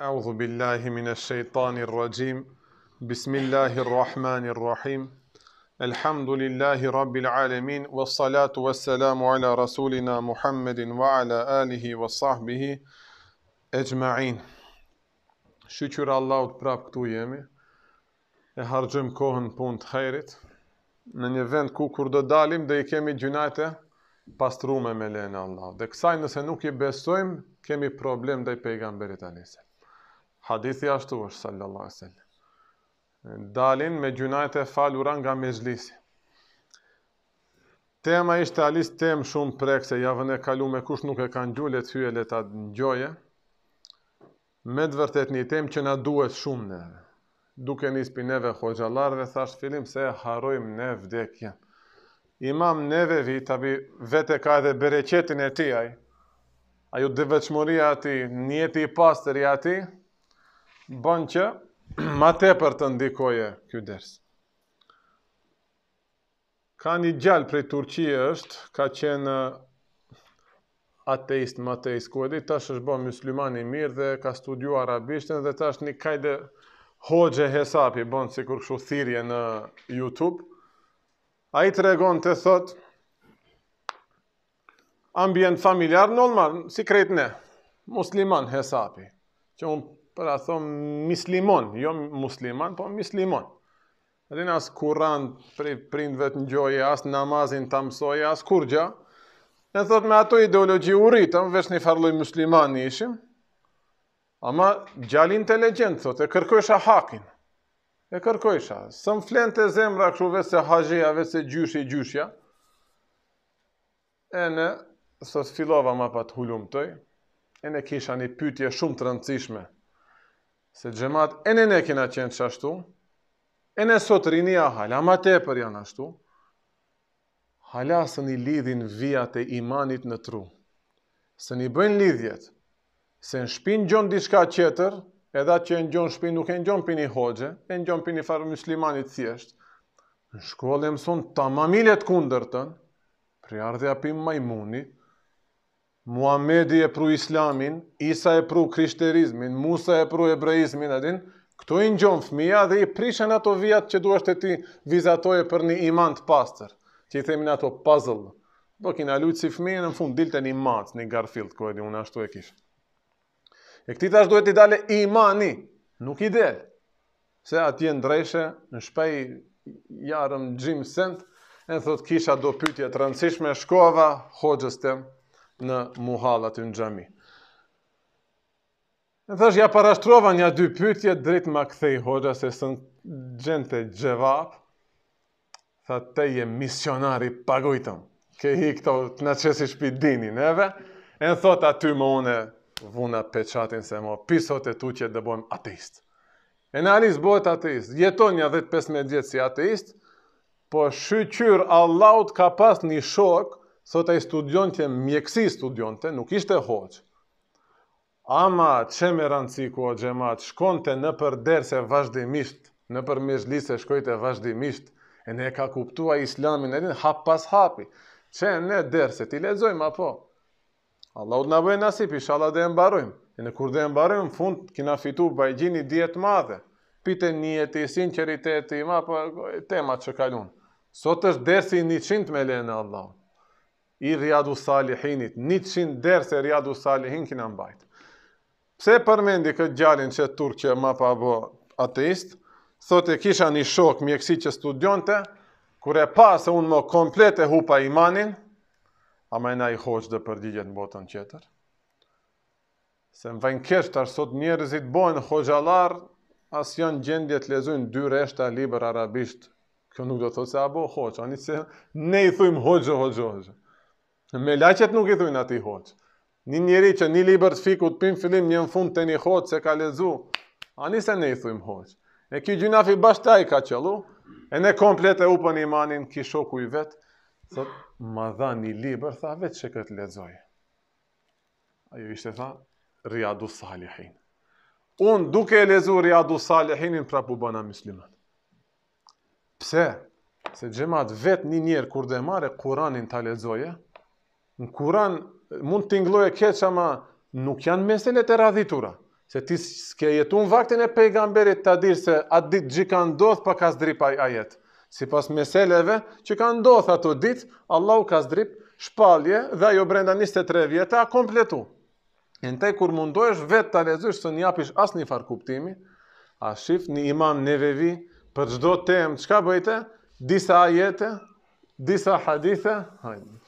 A'udhu billahi minash shaitanir rajim. Bismillahir rahmanir rahim. Elhamdulillahi rabbil alamin was salatu was salamu ala rasulina Muhammedin wa ala alihi wa sahbihi ecma'in. Shukur Allahut prapë këtu jemi. E harxojm kohën pun të hajrit në një vend ku kur do dalim do i kemi gjunajte pastrume me lehen Allah. Dhe kësaj nëse nuk i besojmë, kemi problem dhe i pejgamberit a.s. Hadithi ashtu është, sallallahu alaihi sallam. Dalin me gjunajt e falura nga me zlisi. Tema ishte alis tem shumë prekse, javën e kalu me kush nuk e kanë gjullet, hyu e leta në gjoje. Me dëvërtet një tem që na duhet shumë neve. Duke një spineve hoxalar dhe thashtë filim se harojmë ne vdekjen. Imam neve vitabi vete ka edhe bereqetin e tijaj, a ju dhe veçmëria ati, njeti i pasëri ati, bën që ma tepër të ndikoje kjo dërës. Ka një gjallë prej Turqie është, ka qenë ateist, më ateist, ku edhe, tash është bën musliman i mirë dhe ka studiu arabishtën dhe tash një kajde hoxhe hesapi, bon, si kur këshu thirje në Youtube. A i të regon të thot, ambient familjar, normal, si kretë ne, musliman hesapi, që unë për a thonë mislimon, jo musliman, po mislimon. Edhe në asë kuran prej prindve në njoje, asë namazin të amsoje, asë kurgja. Në thotë me ato ideologi u rritëm, vesh një farloj musliman ishim. Ama gjali inteligent, thotë, e kërkojshë a hakin. E kërkojshë, a. Së flenë të zemra këshu vese hajëja, vese gjyshi, gjyshja. E në, thotë, filova ma pa të tëj, E në kisha një pytje shumë të rëndësishme se gjemat e në ne kena qenë që ashtu, e në sot rini hala, ma te për janë ashtu, hala së një lidhin vijat e imanit në tru, së një bëjnë lidhjet, se në shpin gjon diçka qeter, edhe atë që e në gjonë shpin nuk e në gjon pini hoxhe, e në gjon pini farë muslimanit thjesht, në shkollë e mëson të mamilet kundër tënë, pri ardhja pimi majmuni, Muhamedi e pru Islamin, Isa e pru Krishterizmin, Musa e pru Ebreizmin, adin, këto i njënë fëmija dhe i prishen ato vijat që duesh të ti vizatoje për një imant pasër, që i themin ato puzzle. Do kina lujtë si fëmija në fund, dilte një matë, një garfilt, ko edhe unë ashtu e kishë. E këti tash duhet i dale imani, nuk i del. Se ati e ndreshe, në shpej, jarëm, gjimë, sent, e thot kisha do pytje të rëndësishme, shkova, hoqës temë, në muhala të në gjami. Në thash, ja parashtrova një dy pytje, drejt ma këthej hoxha, se sën gjente gjevap, tha te je misionari pagujtëm, ke hi këto të në qësi shpi dini neve, e në thot aty më une vuna peqatin se më pisot e tu që dhe bojmë ateist. E në alis bojt ateist, jeton një dhe të pesme djetë si ateist, po shqyqyr Allahut ka pas një shok thot ai studionte mjeksi studionte, nuk ishte hoç. Ama që me ku o gjemat, shkonte në dersë vazhdimisht, në përmesh lise shkojte vazhdimisht, e ne ka kuptua islamin edhin hap pas hapi, që ne dersë, ti lezojmë apo. Allahu u të nabëjë nasip, isha Allah dhe e mbarojmë, e në kur dhe e fund kina fitu bajgjini diet madhe, pite njeti, sinceriteti, ma për po, tema që kalun. Sot është dersi një qintë me lene Allahun i Riyadu Salihinit, 100 derse Riyadu Salihin kina mbajt. Pse përmendi këtë gjallin që turk që ma pa bo ateist, thot e kisha një shok mjekësi që studionte, kur e pa se unë më komplet e hupa imanin, a me na i hoqë dhe përgjigjet në botën qeter. Se më vajnë kështë arsot njerëzit bojnë hoxalar, as janë gjendje të lezujnë dy reshta liber arabisht. Kjo nuk do thot se bo hoqë, ani se ne i thujmë hoqë, hoqë, hoqë. Me laqet nuk i thujnë ati hoqë. Një njeri që një liber të fiku të pim fillim një në fund të një hoqë se ka lezu, ani se ne i thujnë hoqë. E kjo gjuna fi bashta i ka qëllu, e ne komplet e upën imanin shoku i vetë, thot, ma dha një liber, tha, vetë që këtë lezoj. Ajo ishte tha, Riyadu Salihin. Unë duke e lezu salihin, Salihinin prapu bëna muslimat. Pse? Se gjemat vetë një njerë kur dhe mare Kuranin të lezoje, në kuran mund të e keqa ma nuk janë meselet e radhitura. Se ti s'ke jetu në vaktin e pejgamberit të adirë se atë ditë gjë ka ndodhë pa ka zdrip aj ajetë. Si pas meseleve që ka ndodhë ato ditë, Allahu ka zdrip shpalje dhe ajo brenda 23 vjetë a kompletu. Në te kur mundohesh vetë të lezysh së njapish asë një farë kuptimi, a shifë një imam nevevi për gjdo temë, qka bëjte? Disa ajete, disa hadithe, hajnë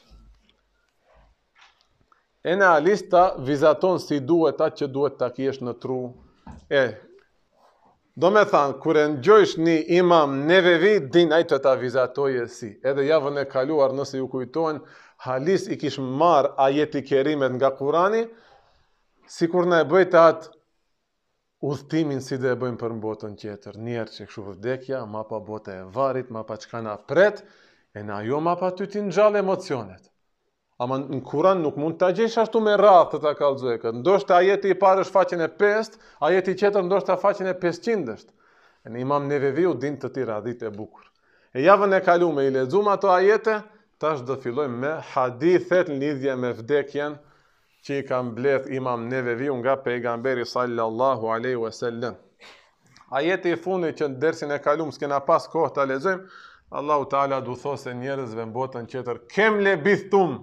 e në alista vizaton si duhet atë që duhet të kjesh në tru. E, do me thanë, kërë në gjojsh një imam nevevi, din ajtë të ta vizatoj e si. Edhe javën e kaluar nëse ju kujtojnë, halis i kishë marë ajeti kerimet nga Kurani, si kur në e bëjtë atë, Udhtimin si dhe e bëjmë për mbotën kjetër, njerë që këshu vëdekja, ma pa bote e varit, ma pa qka na pret, e na jo ma pa ty ti në gjallë emocionet. Ama në kuran nuk mund të gjesh ashtu me rrath të ta kalëzue këtë. Ndosht të ajeti i parë është faqen e 5, ajeti i qetër ndosht të faqen e 500 E Në imam Nevevi u din të tira dhit e bukur. E javën e kalu me i lezum ato ajete, tash do fillojmë me hadithet në lidhje me vdekjen që i kam bleth imam neveviu nga pejgamberi sallallahu aleyhi wasallam. Ajeti i fundi që në dersin e kalu më s'kena pas kohë të lezojmë, Allahu Teala du thosë njerëzve në botën qëtër, kem le bithtumë,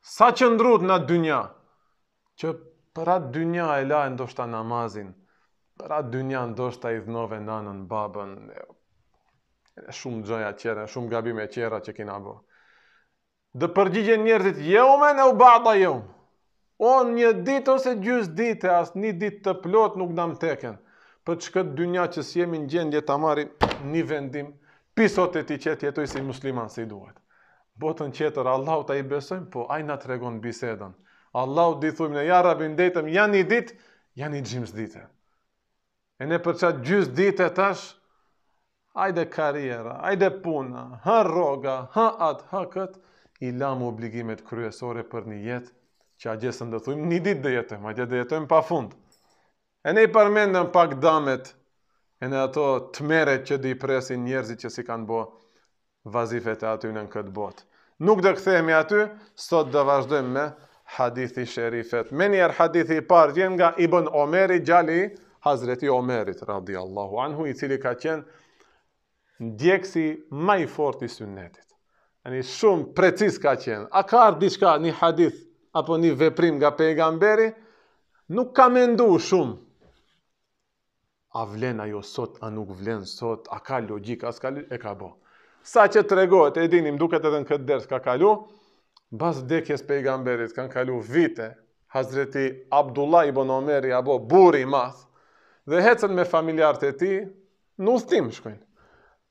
sa që ndrut në dynja, që për atë dynja e la e ndoshta namazin, për atë dynja ndoshta i dhënove nanën, babën, e shumë gjëja tjera, shumë gabime qera që kina bo. Dhe përgjigje njerëzit, jeumen e u bada jeum, on një ditë ose gjysë ditë, asë një ditë të plot nuk nam teken, për që këtë dynja që si jemi në gjendje të amari një vendim, pisot e ti që jetoj si musliman si duhet botën qëtër, Allahu ta i besojmë, po aj na të regonë bisedën. Allahu di thujmë në jarra bëndetëm, janë i ditë, janë i gjimës dite. E ne për qatë gjys dite tash, aj dhe kariera, dhe puna, ha roga, ha atë, ha këtë, i lamë obligimet kryesore për një jetë, që a gjesën dhe thujmë, një ditë dhe jetëm, a gjesën dhe jetëm pa fundë. E ne i përmendëm pak damet, e ne ato të mere që di presin njerëzit që si kanë bo vazifet e aty në këtë bot. Nuk dhe këthejmë aty, sot dhe vazhdojmë me hadithi sherifet. Menjer hadithi i parë vjen nga Ibn Omeri, gjali Hazreti Omerit, radiallahu anhu, i cili ka qenë ndjekësi maj fort i sunnetit. Ani shumë precis ka qenë. A ka ardhë diçka një hadith apo një veprim nga pejgamberi, nuk ka mendu shumë. A vlen ajo sot, a nuk vlen sot, a ka logika, a s'ka e ka bo sa që të regohet, e dinim duket edhe në këtë dërës ka kalu, bas dekjes pejgamberit kanë kalu vite, Hazreti Abdullah i Bonomeri, abo buri i math, dhe hecen me familjarët e ti, në ustim shkojnë.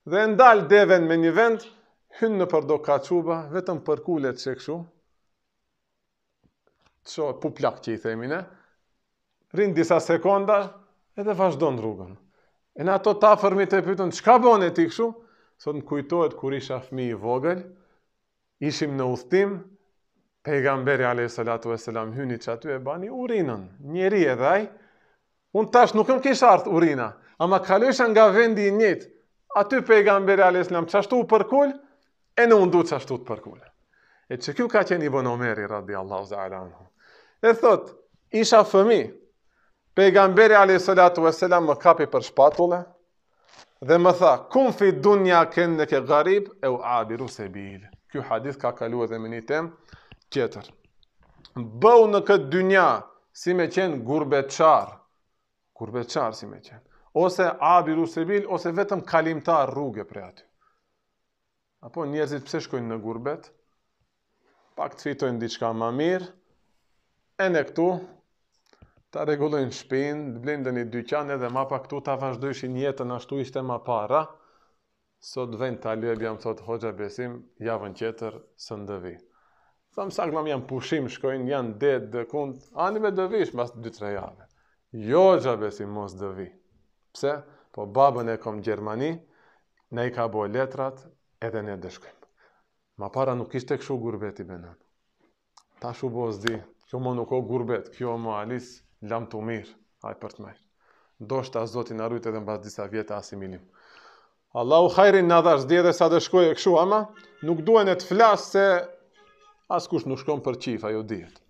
Dhe ndalë deven me një vend, hynë në përdo kachuba, vetëm përkullet që këshu, që puplak që i themine, ne, rinë disa sekonda, edhe vazhdo në rrugën. E në ato ta fërmi të pytën, qka bon e ti këshu? Sot më kujtohet kur isha fmi i vogël, ishim në uthtim, pejgamberi a.s. hyni që aty e bani urinën, njeri e dhaj, unë tash nuk në kishë artë urina, ama kalësha nga vendi i njëtë, aty pejgamberi a.s. qashtu u përkull, e në undu qashtu të përkull. E që kjo ka qenë i bënë omeri, radi Allah anhu. E thot, isha fëmi, pejgamberi a.s. më kapi për shpatullë, dhe më tha, kum fi dunja kënë ke garib, e u abiru se bilë. Kjo hadith ka kalu edhe me një tem tjetër. Bëu në këtë dynja, si me qenë gurbeqar, qarë si me qenë, ose abiru se bilë, ose vetëm kalimtar rrugë për aty. Apo njerëzit pse shkojnë në gurbet, pak të fitojnë diçka ma mirë, e në këtu ta regullojnë shpinë, të blindë një dyqan edhe ma pa këtu ta vazhdojshin jetën ashtu ishte ma para, sot vend të alëb jam thotë hoqa besim, javën qeter së ndëvi. Thamë sakë mam janë pushim, shkojnë, janë dedë, dhe kundë, anë me dëvish, mas 2-3 jave. Jo, hoqa besim, mos dëvi. Pse? Po babën e kom Gjermani, ne i ka bo letrat, edhe ne dëshkëm. Ma para nuk ishte këshu gurbeti benën. Ta shu bozdi, kjo mo nuk o gurbet, kjo mo lam të mirë, haj për të mirë. Do shta zoti në rrujt edhe në bas disa vjetë minim. Allahu hajrin në dharë, zdi edhe sa dhe shkoj e këshu, ama nuk duen e të flasë se askush nuk shkon për qif, ajo dhjet.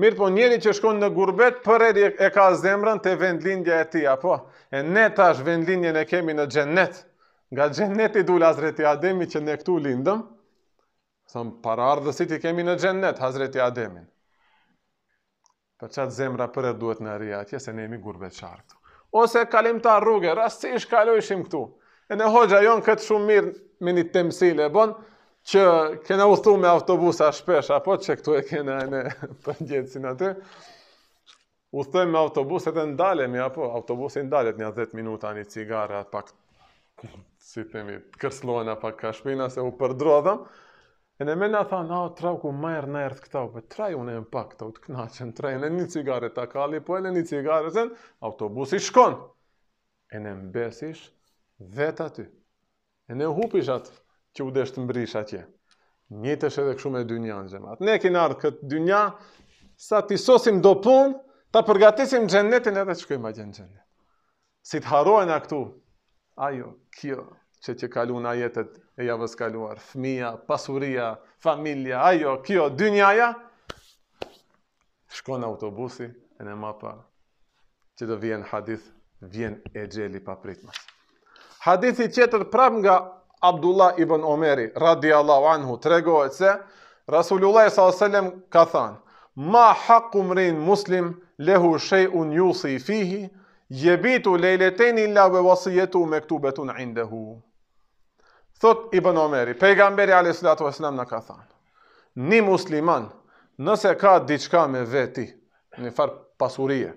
Mirë po njeri që shkon në gurbet, për edhe e ka zemrën të vendlindja e ti, apo? E ne tash vendlinjen e kemi në gjennet. Nga gjennet i du lazreti Ademi që ne këtu lindëm, thëmë para ardhësit i kemi në gjennet, Hazreti Ademin për qatë zemra për e duhet në rria, atje se jemi gurbe qartu. Ose kalim ta rrugë, rasti ish kalojshim këtu. E në hoxha jon këtë shumë mirë me një e bon, që kena u thu me autobusa shpesh, apo që këtu e kena e në përgjecin atë, u thëm me autobuset e ndalemi, apo autobusin ndalet një 10 minuta një cigare, pak, si temi, kërslojnë, apak ka shpina se u përdrodhëm, E në mena thanë, a, traj ku majrë në erdhë këta, për po, traju unë e pak të u të knaqen, në një cigare të kali, po e në një cigare zënë, autobusi shkon. E në mbesish vetë aty. E në hupish atë që u deshtë mbrish atje. Një të shetë këshu me dy një anë gjemat. Ne kënë ardhë këtë dy një, sa të isosim do punë, ta përgatisim gjennetin edhe që këjma gjenë gjennet. Si të harojnë a këtu, ajo, kjo, që që kalu në ajetet e javës kaluar, fëmija, pasuria, familja, ajo, kjo, dy njaja, shkon në autobusi, e në mapa, që do vjen hadith, vjen e gjeli pa pritmas. Hadithi qëtër prap nga Abdullah ibn Omeri, radi Allah o anhu, të se, Rasulullah s.a.s. ka thënë, ma hakum rin muslim, lehu shej un ju si i fihi, jebitu lejleteni la ve wasijetu me këtu betun indehu. Thot Ibn Omeri, pejgamberi a.s. vesselam ka thënë: një musliman, nëse ka diçka me veti, një far pasurie,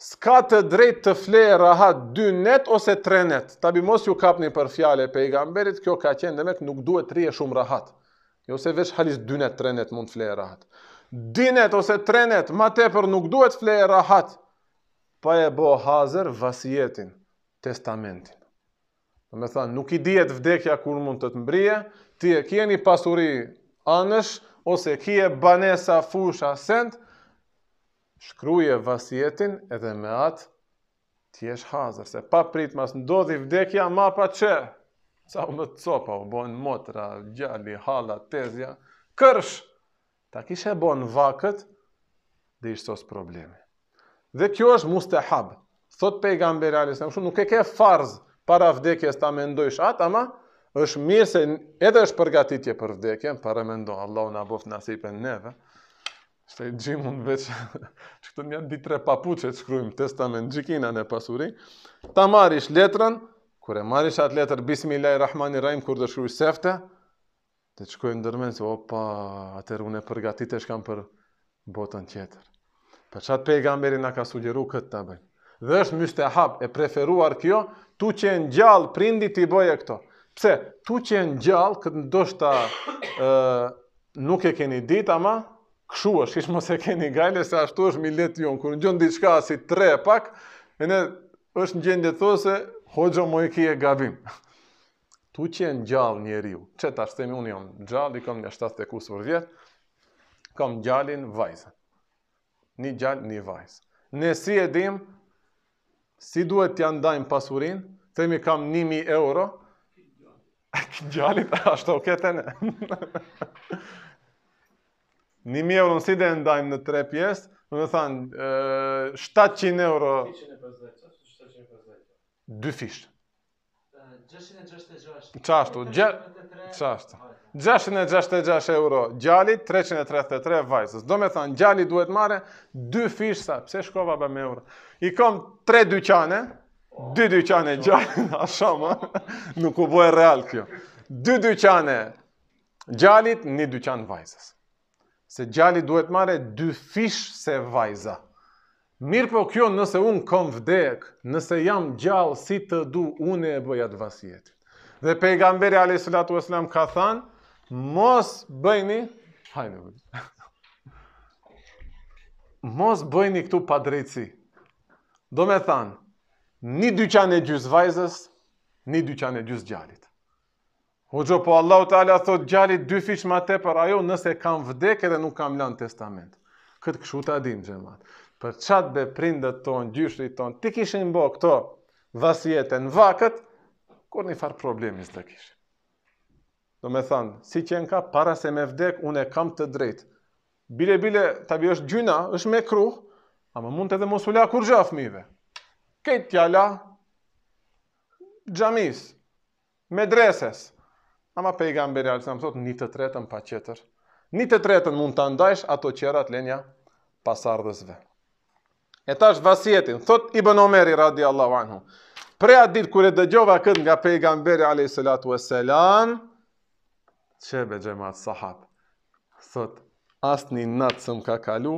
s'ka të drejt të fle rahat dy net ose tre net, tabi mos ju kapni për fjale pejgamberit, kjo ka qenë dhe me nuk duhet të rije shumë rahat, jo se vesh halis dy net, tre net mund fle rahat. Dinet ose tre net, ma tepër nuk duhet fle rahat, pa e bo hazer vasjetin, testamentin. Dhe me thanë, nuk i dijet vdekja kur mund të të mbrije, ti e kje një pasuri anësh, ose kje banesa fusha send, shkruje vasjetin edhe me atë ti esh hazër, se pa prit mas në vdekja, ma pa që, sa më të copa, u bojnë motra, gjalli, hala, tezja, kërsh, ta kishe bojnë vakët, dhe ishtë tos probleme. Dhe kjo është mustahab, thot pejgamberi alisë, nuk e ke farzë, para vdekjes ta mendojsh atë, ama është mirë se edhe është përgatitje për vdekjen, para me ndonë, Allah unë abof në asipën neve, se i gjimë unë veç, që këtë një ditre papu të shkrujmë, të me në gjikina në pasuri, ta marish letrën, kure marish atë letrë, Bismillahirrahmanirrahim, kur të shkrujsh sefte, të qkoj në dërmenë, se opa, atër unë e përgatit e shkam për botën tjetër. Për qatë pejgamberi nga ka sugjeru këtë të bëjmë dhe është mystehab e preferuar kjo, tu që në gjallë prindit i bëje këto. Pse, tu që në gjallë, këtë ndoshta ë nuk e keni dit, ama këshu është, ishë mos e keni gajle, se ashtu është mi letë jonë, kërë në gjënë diçka si tre pak, e ne është në gjendje të those, hoxho mo kje gabim. Tu që në gjallë njeri ju, që të ashtemi unë jam gjallë, i kam një 7 e kusur vjetë, kam gjallin vajzën. Një gjallë, një vajzë. Nësi e dimë, si duhet t'ja ndajmë pasurin, themi kam 1000 euro, gjallit, ashtë oke të 1000 euro në si dhe ndajmë në tre pjesë, në me thanë, 700 euro... 750, Dy fishë. 666. Qashtu, gjë... Qashtu. 666 euro gjali, 333 vajzës. Do me thënë, gjali duhet mare, dy sa. pse shkova be me euro. I kom tre dyqane, dy dyqane gjali, a shumë, nuk u bojë real kjo. Dy dyqane gjalit, një dyqan vajzës. Se gjali duhet mare, dy se vajza. Mirë po kjo nëse unë kom vdek, nëse jam gjallë si të du, unë e bëjat vasjetit. Dhe pejgamberi a.s. ka thanë, mos bëjni, hajde mos bëjni këtu pa drejtësi. Do me thanë, një dyqan e gjysë vajzës, një dyqan e gjysë gjallit. Hoxho, po Allahu Teala thot gjallit dy fish ma te për ajo nëse kam vdek edhe nuk kam lanë testament. Këtë këshu të adim, gjemat. Për qatë be prindët ton, gjyshri ton, ti kishin bo këto vasijete vakët, kur një farë problemi zdo kishin. Do me thanë, si qenë ka, para se me vdek, unë e kam të drejtë. Bile, bile, tabi është gjyna, është me kruh, ama mund të edhe mos u la kur gjafë mive. Kejtë tjala, gjamis, medreses, ama pejgamberi alë, se më thotë, një të tretën pa qeter. Një të tretën mund të ndajsh ato qerat lenja pasardhësve. E është vasjetin, thot i bën radiallahu anhu, prea ditë kure dëgjova këtë nga pejgamberi alë i e selanë, që be gjemat sahab, thot, asë një natë së më ka kalu,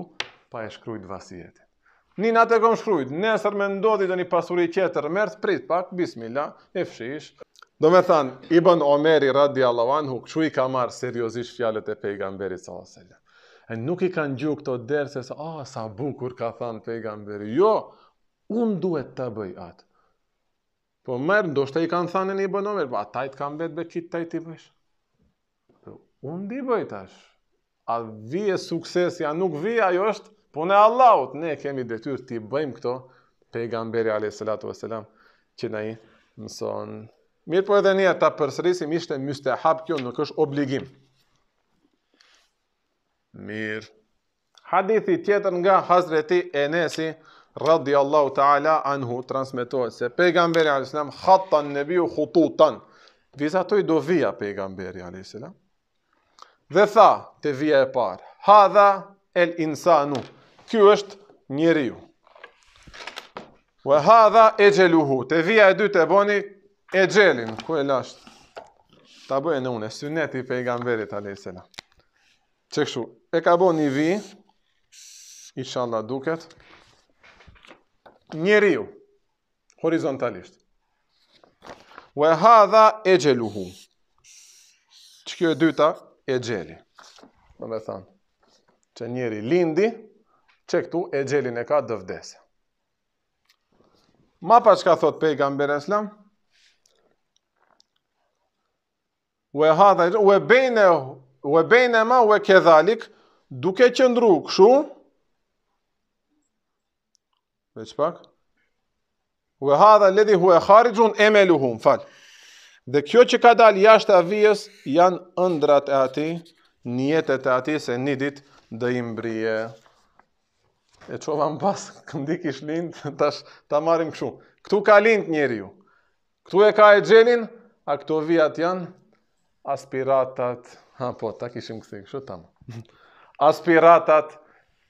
pa e shkrujt vasijetin. Një natë e kom shkrujt, nesër me ndodhi do një pasuri qeter, mërë të prit pak, bismilla, e fshish. Do me than, Ibon Omeri, radi Allahuan, hu këshu i ka marë seriosisht fjalet e pejgamberi sa oselja. E nuk i kanë gjuhë këto derë, se sa, a, oh, sa bukur ka than pejgamberi, jo, unë duhet të bëj atë. Po mërë, ndoshtë e i kanë thanë e një ba, tajt kanë betë, be qitë tajtë i Unë di bëjtash. A suksesi, suksesja, nuk vije, ajo është, punë e Allahut. ne kemi detyrë të ti bëjmë këto, pejgamberi a.s. që në i mësonë. Mirë po edhe një, ta përsërisim ishte mjuste hapë kjo, nuk është obligim. Mirë. Hadithi tjetër nga Hazreti Enesi, radhi Allahu ta'ala, anhu, transmitohet se pejgamberi a.s. hatan nebiu hututan. Vizatoj do vija pejgamberi a.s dhe tha të vija e parë, hadha el insanu, kjo është njeriu wa hadha e te të vija e dytë e boni e gjelin, ku e lashtë. Ta bëjë në une, syneti i pejgamberit, a.s. Qekshu, e ka bo vi, inshallah duket, njeriu horizontalisht. wa hadha e gjeluhu, që kjo e dyta, e gjeli. Në me thanë, që njeri lindi, që këtu e gjelin e ka dëvdese. Ma pa që ka thot pejgamber e slam, u e hadha, u e bejne, u e ma, u e kedhalik, duke qëndru këshu, veç pak, u e hadha, ledhi u e kharijun, emeluhum, falë, Dhe kjo që ka dalë jashtë avijës, janë ëndrat e ati, njetet e ati se një dit dhe imbrije. E qova më pas, këndi kish lindë, tash ta marim këshu. Këtu ka lindë njeri ju. Këtu e ka e gjenin, a këto vijat janë aspiratat. Ha, po, ta kishim këthi, këshu tamë. Aspiratat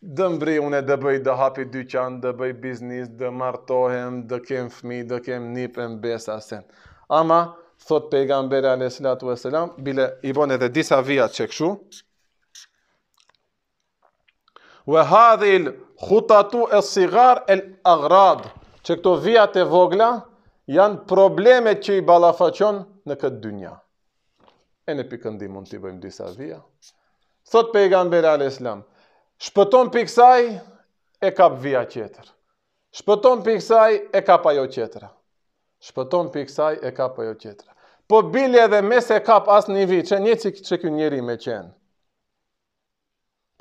dë mbri unë e dë bëj dë hapi dyqan, dë bëj biznis, dë martohem, dë kem fmi, dë kem nipën, besa sen. Ama, thot pejgamberi alayhi salatu vesselam, bile i bën edhe disa vija që kshu. Wa hadhihi al-khutatu as sigar al-aghrad, që këto vija të vogla janë problemet që i ballafaqon në këtë dynja. E në pikë ndi mund t'i i disa vija. Thot pejgamberi alayhi salam, shpëton piksaj e kap vija tjetër. Shpëton pikësaj e kap ajo tjetër. Shpëton pikësaj e kap ajo tjetër po bile dhe mes e kap asë një vit, që një që, që kjo njeri me qenë.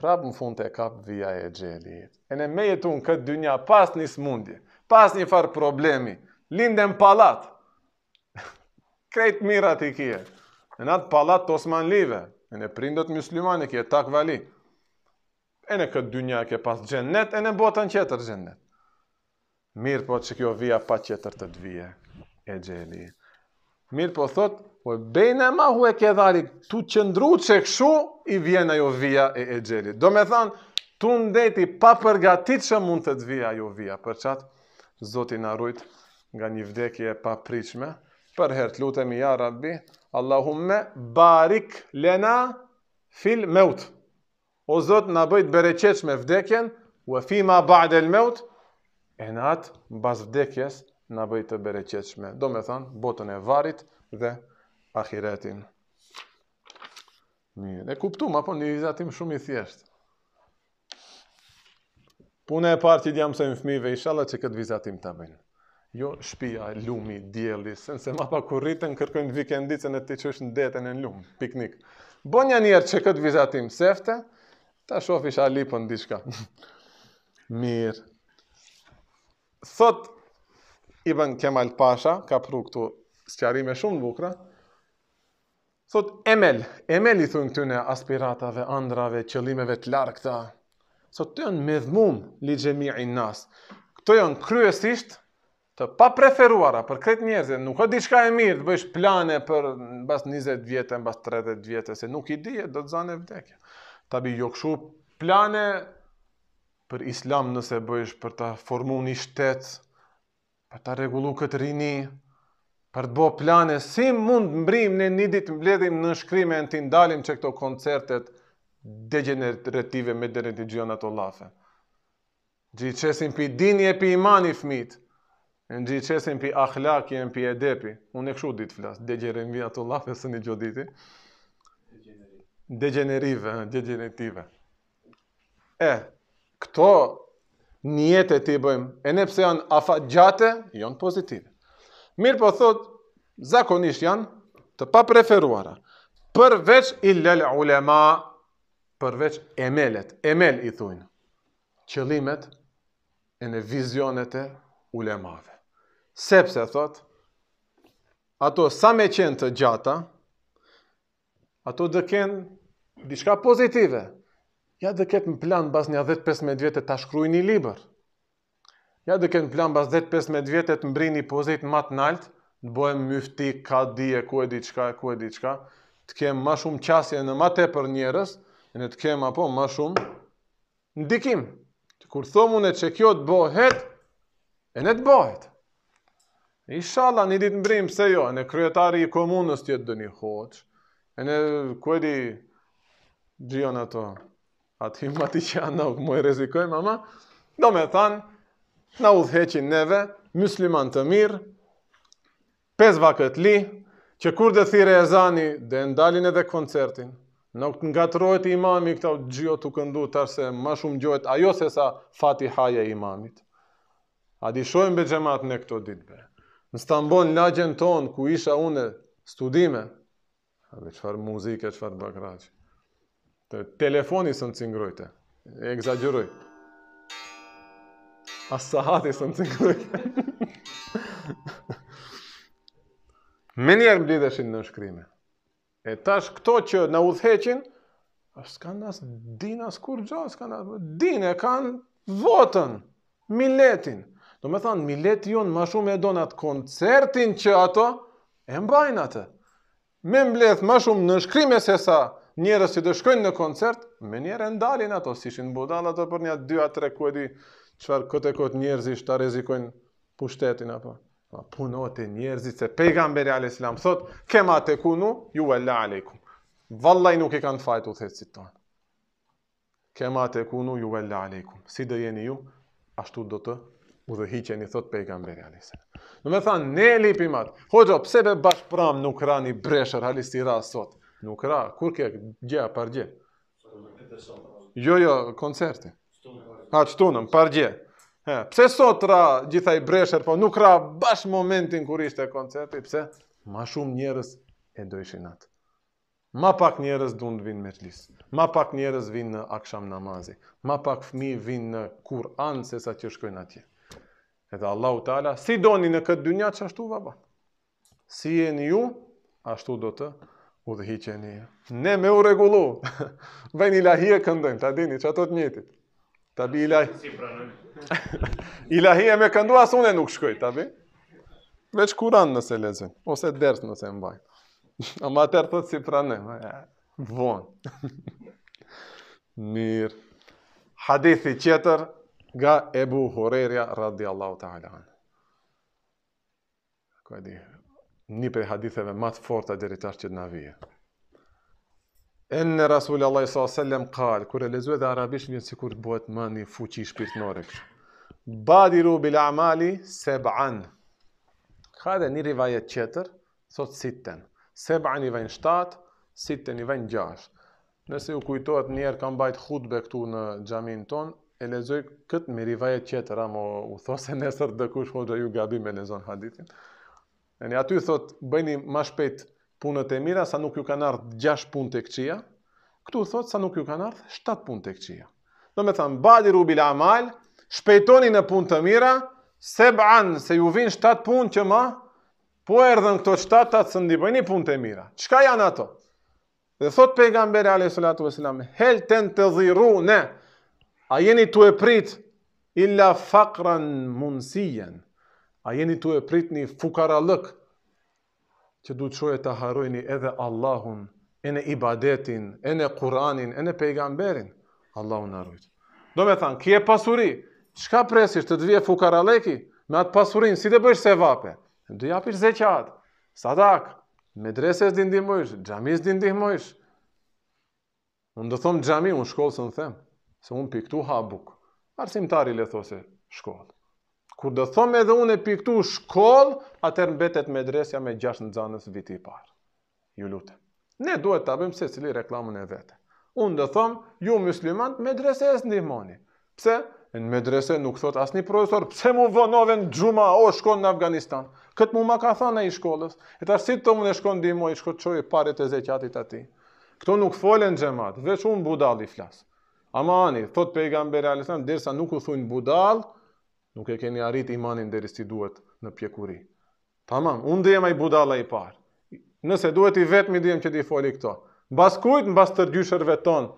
Prapë në fund e kap vija e gjelit. E në me jetu në këtë dynja pas një smundje, pas një farë problemi, lindën palat, krejt mirat i kje. në atë palat të osman live, e ne prindot muslimani kje tak vali. E në këtë dynja kje pas gjennet, e në botën qeter gjennet. Mirë po që kjo vija pa qeter të dvije e gjelit. Mirë po thot, po bejnë e ma hu e kedhali, tu qëndru që këshu, i vjen ajo vija e e gjelit. Do me thanë, tu ndeti pa përgatit që mund të të vija ajo vija, për qatë, zotin arrujt nga një vdekje pa pritshme, për hertë lutemi, ja rabbi, Allahumme, barik lena fil meut. O zot, në bëjt bereqeq me vdekjen, u e fima ba'del meut, e natë, në bas vdekjes, në bëjtë të bereqeshme. Do me thonë, botën e varit dhe ahiretin. Mirë, e kuptum, apo një vizatim shumë i thjeshtë. Pune e parë që i djamë sëjmë fmive, ishala që këtë vizatim të bëjnë. Jo shpia, lumi, djeli, sënse ma pa kur rritën kërkojnë vikendicën e ti që është në detën e në lumë, piknik. Bo një njerë që këtë vizatim sefte, ta shofi shalipën në dishka. Mirë. Thotë Ibn Kemal Pasha, ka pru këtu sëqarime shumë në bukra, thot emel, emel i thunë këtune aspiratave, andrave, qëllimeve të larkëta, thot të janë medhmum li gjemi i nasë, këto janë kryesisht të pa preferuara për kretë njerëzë, nuk ka diçka e mirë të bëjsh plane për bas 20 vjetë, bas 30 vjetë, se nuk i dije, do të zane e vdekja. Ta bi jo këshu plane për islam nëse bëjsh për të formu një shtetë, për të regullu këtë rini, për të bo plane, si mund mbrim në një ditë mbledhim në shkrimi e në ti ndalim që këto koncertet degenerative me dërën të gjionat të lafe. Gjitë qesim për dini e për imani fmit, në gjitë qesim për ahlaki e për edepi, unë e këshu ditë flasë, degenerim vijat të lafe së një gjoditi. Degenerive, degenerative. E, këto njete të i bëjmë, e ne pëse janë afa gjate, janë pozitive. Mirë po thotë, zakonisht janë të pa preferuara, përveç i lëllë ulema, përveç emelet, emel i thujnë, qëlimet e në vizionet e ulemave. Sepse, thot, ato sa me qenë të gjata, ato dë kenë dishka pozitive, Ja dhe ketë në plan bas një 10-15 vjetët të shkruj një liber. Ja dhe ketë në plan bas 10-15 vjetët të mbri një pozit në matë naltë, të bojmë mëfti, ka di ku e di qka, ku e di qka, të kemë ma shumë qasje në matë e për njerës, në të kemë apo ma shumë ndikim. Të kur thomu në që kjo të bohet, e në të bohet. Inshallah, një ditë mbrim, se jo, në kryetari i komunës tjetë dë një hoqë, në ku e di gjionë ato, Ati më ati që anë nuk më i rezikojmë, ama, do me thanë, na u dheqin neve, musliman të mirë, pes vakët li, që kur dhe thire e zani, dhe ndalin edhe koncertin, nuk nga të rojt i imami, këta gjio të këndu, tërse ma shumë gjojt, ajo se sa fati imanit. imamit. A di shojnë be gjemat në këto ditë Në Stambon, lagjen tonë, ku isha une studime, dhe qëfar muzike, qëfar bakraqë të telefoni së në të. E exageroj. A sahati së në cingrujte. Me njerë mblideshin në shkrimi. E tash këto që në udheqin, është kanë asë dinë asë kur gjo, është kanë asë dinë, e kanë votën, miletin. Do me thanë, mileti jonë ma shumë e donat koncertin që ato, e mbajnë atë. Me mbledh ma shumë në shkrimi se sa, njerës që të shkojnë në koncert, me njerë e ndalin ato, si shenë budal ato për një 2-3 reku çfarë di, kot këtë e këtë njerëzisht rezikojnë pushtetin apo. Ma punot e njerëzit se pejgamberi a.s. thot, kema te kunu, ju e la Valla i nuk i kanë fajtu, thetë si tonë. Kema te kunu, ju e la alikum. Si dhe jeni ju, ashtu do të u dhe hiqeni, thot pejgamberi a.s. Në me thanë, ne lipim atë. Hoxho, pse be pram nuk rani breshër halisti ra Nuk ra, kur ke gjë par gjë. Jo, jo, koncerti. Ha, çtonëm par gjë. Ha, pse sot ra gjithaj bresher, po nuk ra bash momentin kur ishte koncerti, pse? Ma shumë njerëz e do ishin atë. Ma pak njerëz duan të vinë me lisë. Ma pak njerëz vinë në akşam namazi. Ma pak fëmijë vinë në Kur'an se sa që shkojnë atje. Edhe Allahu Teala, si doni në këtë që ashtu baba. Si jeni ju, ashtu do të u dhe hiqe një. Ne me u regullu. Bëjnë ilahie këndojnë, ta dini që ato të njëti. Ta bi ilahie. ilahie me këndu asë une nuk shkoj, ta bi. Veç kuran nëse lezen, ose ders nëse mbajnë. bajnë. A ma tërë të si pranë. Vonë. Mirë. Hadithi qëtër nga Ebu Horeria, radiallahu ta'ala. Kua di, një për haditheve më të forta deri tash që na vije. Enne Rasulullah sallallahu alaihi wasallam qal, kur e lexoj edhe arabisht vjen sikur të bëhet më një fuqi shpirtënore kështu. Badiru bil amali seb'an. Ka dhe një rivajet qeter, sot sitten. Seb'an i vajnë shtat, sitten i vajnë gjash. Nëse u kujtojt njerë kam bajt khutbe këtu në gjamin ton, e lezoj këtë me rivajet qeter, amë u thosë nesër dhe kush hoxha ju gabim e lezon haditin. Në aty thot, bëjni ma shpet punët e mira, sa nuk ju kanë ardhë 6 punë e këqia. Këtu thot, sa nuk ju kanë ardhë 7 punë e këqia. Do me thamë, badi rubil amal, shpetoni në punë të mira, se banë se ju vinë 7 punë që ma, po erdhen këto 7 atë së ndi bëjni punë të mira. Qka janë ato? Dhe thot pejgamberi alayhi salatu vesselam, "Hel ten të dhiru ne, a jeni tu e prit illa faqran munsiyan?" A jeni tu e prit një fukara lëk, që du të shojë të harojni edhe Allahun, e në ibadetin, e në Kur'anin, e në pejgamberin, Allahun arrujt. Do me thanë, kje pasuri, qka presisht të dhvje fukara lëki, me atë pasurin, si të bësh se vape? Dë japish zeqat, sadak, me dreses dindimojsh, gjamis dindimojsh. Në do thomë gjami, unë shkollë së në themë, se unë piktu habuk. Arsim tari le those shkollë. Kur do thom edhe unë e piktu shkoll, atër mbetet me dresja me 6 në zanës viti i parë. Ju lutë. Ne duhet të abim se cili reklamën e vete. Unë do thom, ju muslimant, me dresja e së ndihmoni. Pse? Në medrese nuk thot asni një profesor, pse mu vënove në gjuma, o shkon në Afganistan. Këtë mu ma ka thonë e i shkollës. E ta si të mu në shkon dimo, i shkot qoj e pare të zekjatit ati. Këto nuk folen gjemat, veç unë budal i flasë. Ama ani, thot pejgamberi Alisan, dirsa nuk u thunë budal, nuk e keni arrit imanin deri si duhet në pjekuri. Tamam, unë dhe jem i budala i parë. Nëse duhet i vetë, mi dhem që ti foli këto. Bas kujt, në bas tërgjyshërve tonë,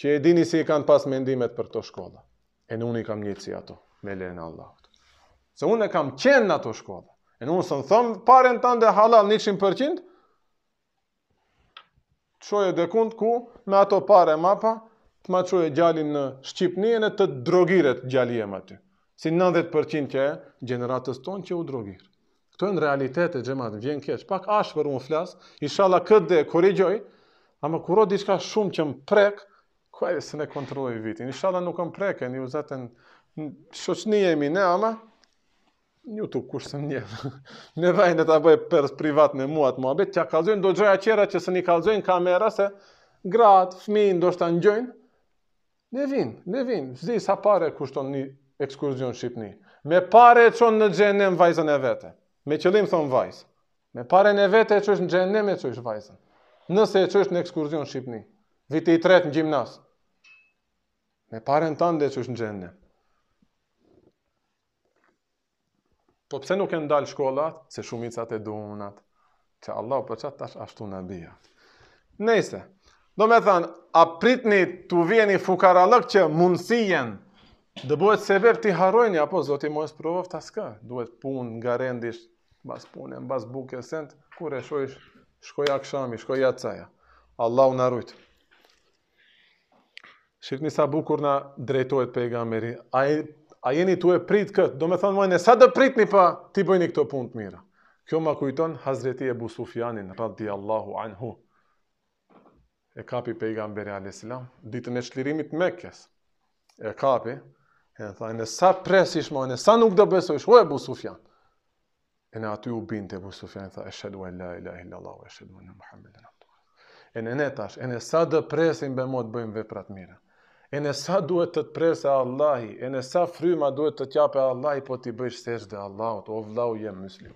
që e dini si i kanë pas mendimet për të shkolla. E në unë i kam njëtë si ato, me lene Allahut. Se unë e kam qenë në ato shkolla. E në unë së në thomë, parën tanë dhe halal 100%, të shojë dhe kundë ku, me ato pare mapa, të ma qoje gjallin në Shqipnijën e të drogiret gjalijem aty si 90% që gjeneratës tonë që u drogirë. Këto e në realitet e gjemat, vjen keq, pak ashë për më flasë, ishala këtë dhe korrigjoj, ama kuro diçka shumë që më prekë, kuaj e se ne kontrolloj vitin. Ishala nuk më prekë, një uzatën, shoqni mi ne, ama, një të kushtë një, ne vajnë të bëjë përës privat me muat më abit, tja kalzojnë, do gjoja qera që se një kalzojnë kamera, se gratë, fmi, ndoshta në gjojnë, ne vinë, ne vinë, zi sa pare kushton një ekskurzion në Me parë e çon në xhenem vajzën e vetë. Me qëllim thon vajzë. Me parën e vete e çosh në xhenem e çosh vajzën. Nëse e çosh në ekskurzion në viti i tretë në gjimnas. Me parën tënde e çosh në xhenem. Po pse nuk e ndal shkolla se shumicat e duan Që Allah po çat tash ashtu na bia. Nëse Do me thënë, a pritni të vjeni fukaralëk që mundësien, dhe bëhet se vep ti harojnë, apo zoti mojës provof ta s'ka, duhet punë nga rendisht, bas punën, bas buke, sent, kur e shojsh, shkoj akshami, shkoj atësaja. Allah në rujtë. Shikni sa bukur në drejtojt pejgamberi, a, a jeni tu e prit këtë, do me thonë mojnë, sa dhe prit pa, ti bëjni këto punë të mira. Kjo ma kujton Hazreti Ebu Sufjanin, radi Allahu anhu, e kapi pejgamberi a.s. ditën e shlirimit me e kapi, E në thajnë, sa presish ma, në sa nuk dhe beso ishma, e bu Sufjan. E në aty u binte e bu Sufjan, e thajnë, e shedu e la e la e la la, e shedu e në Muhammedin Abdu. E në ne tash, e në sa dhe presin be mod bëjmë veprat mire. E në sa duhet të të prese Allahi, e në sa fryma duhet të tjape Allahi, po t'i bëjsh sesh dhe Allahot, o vlau jem muslim.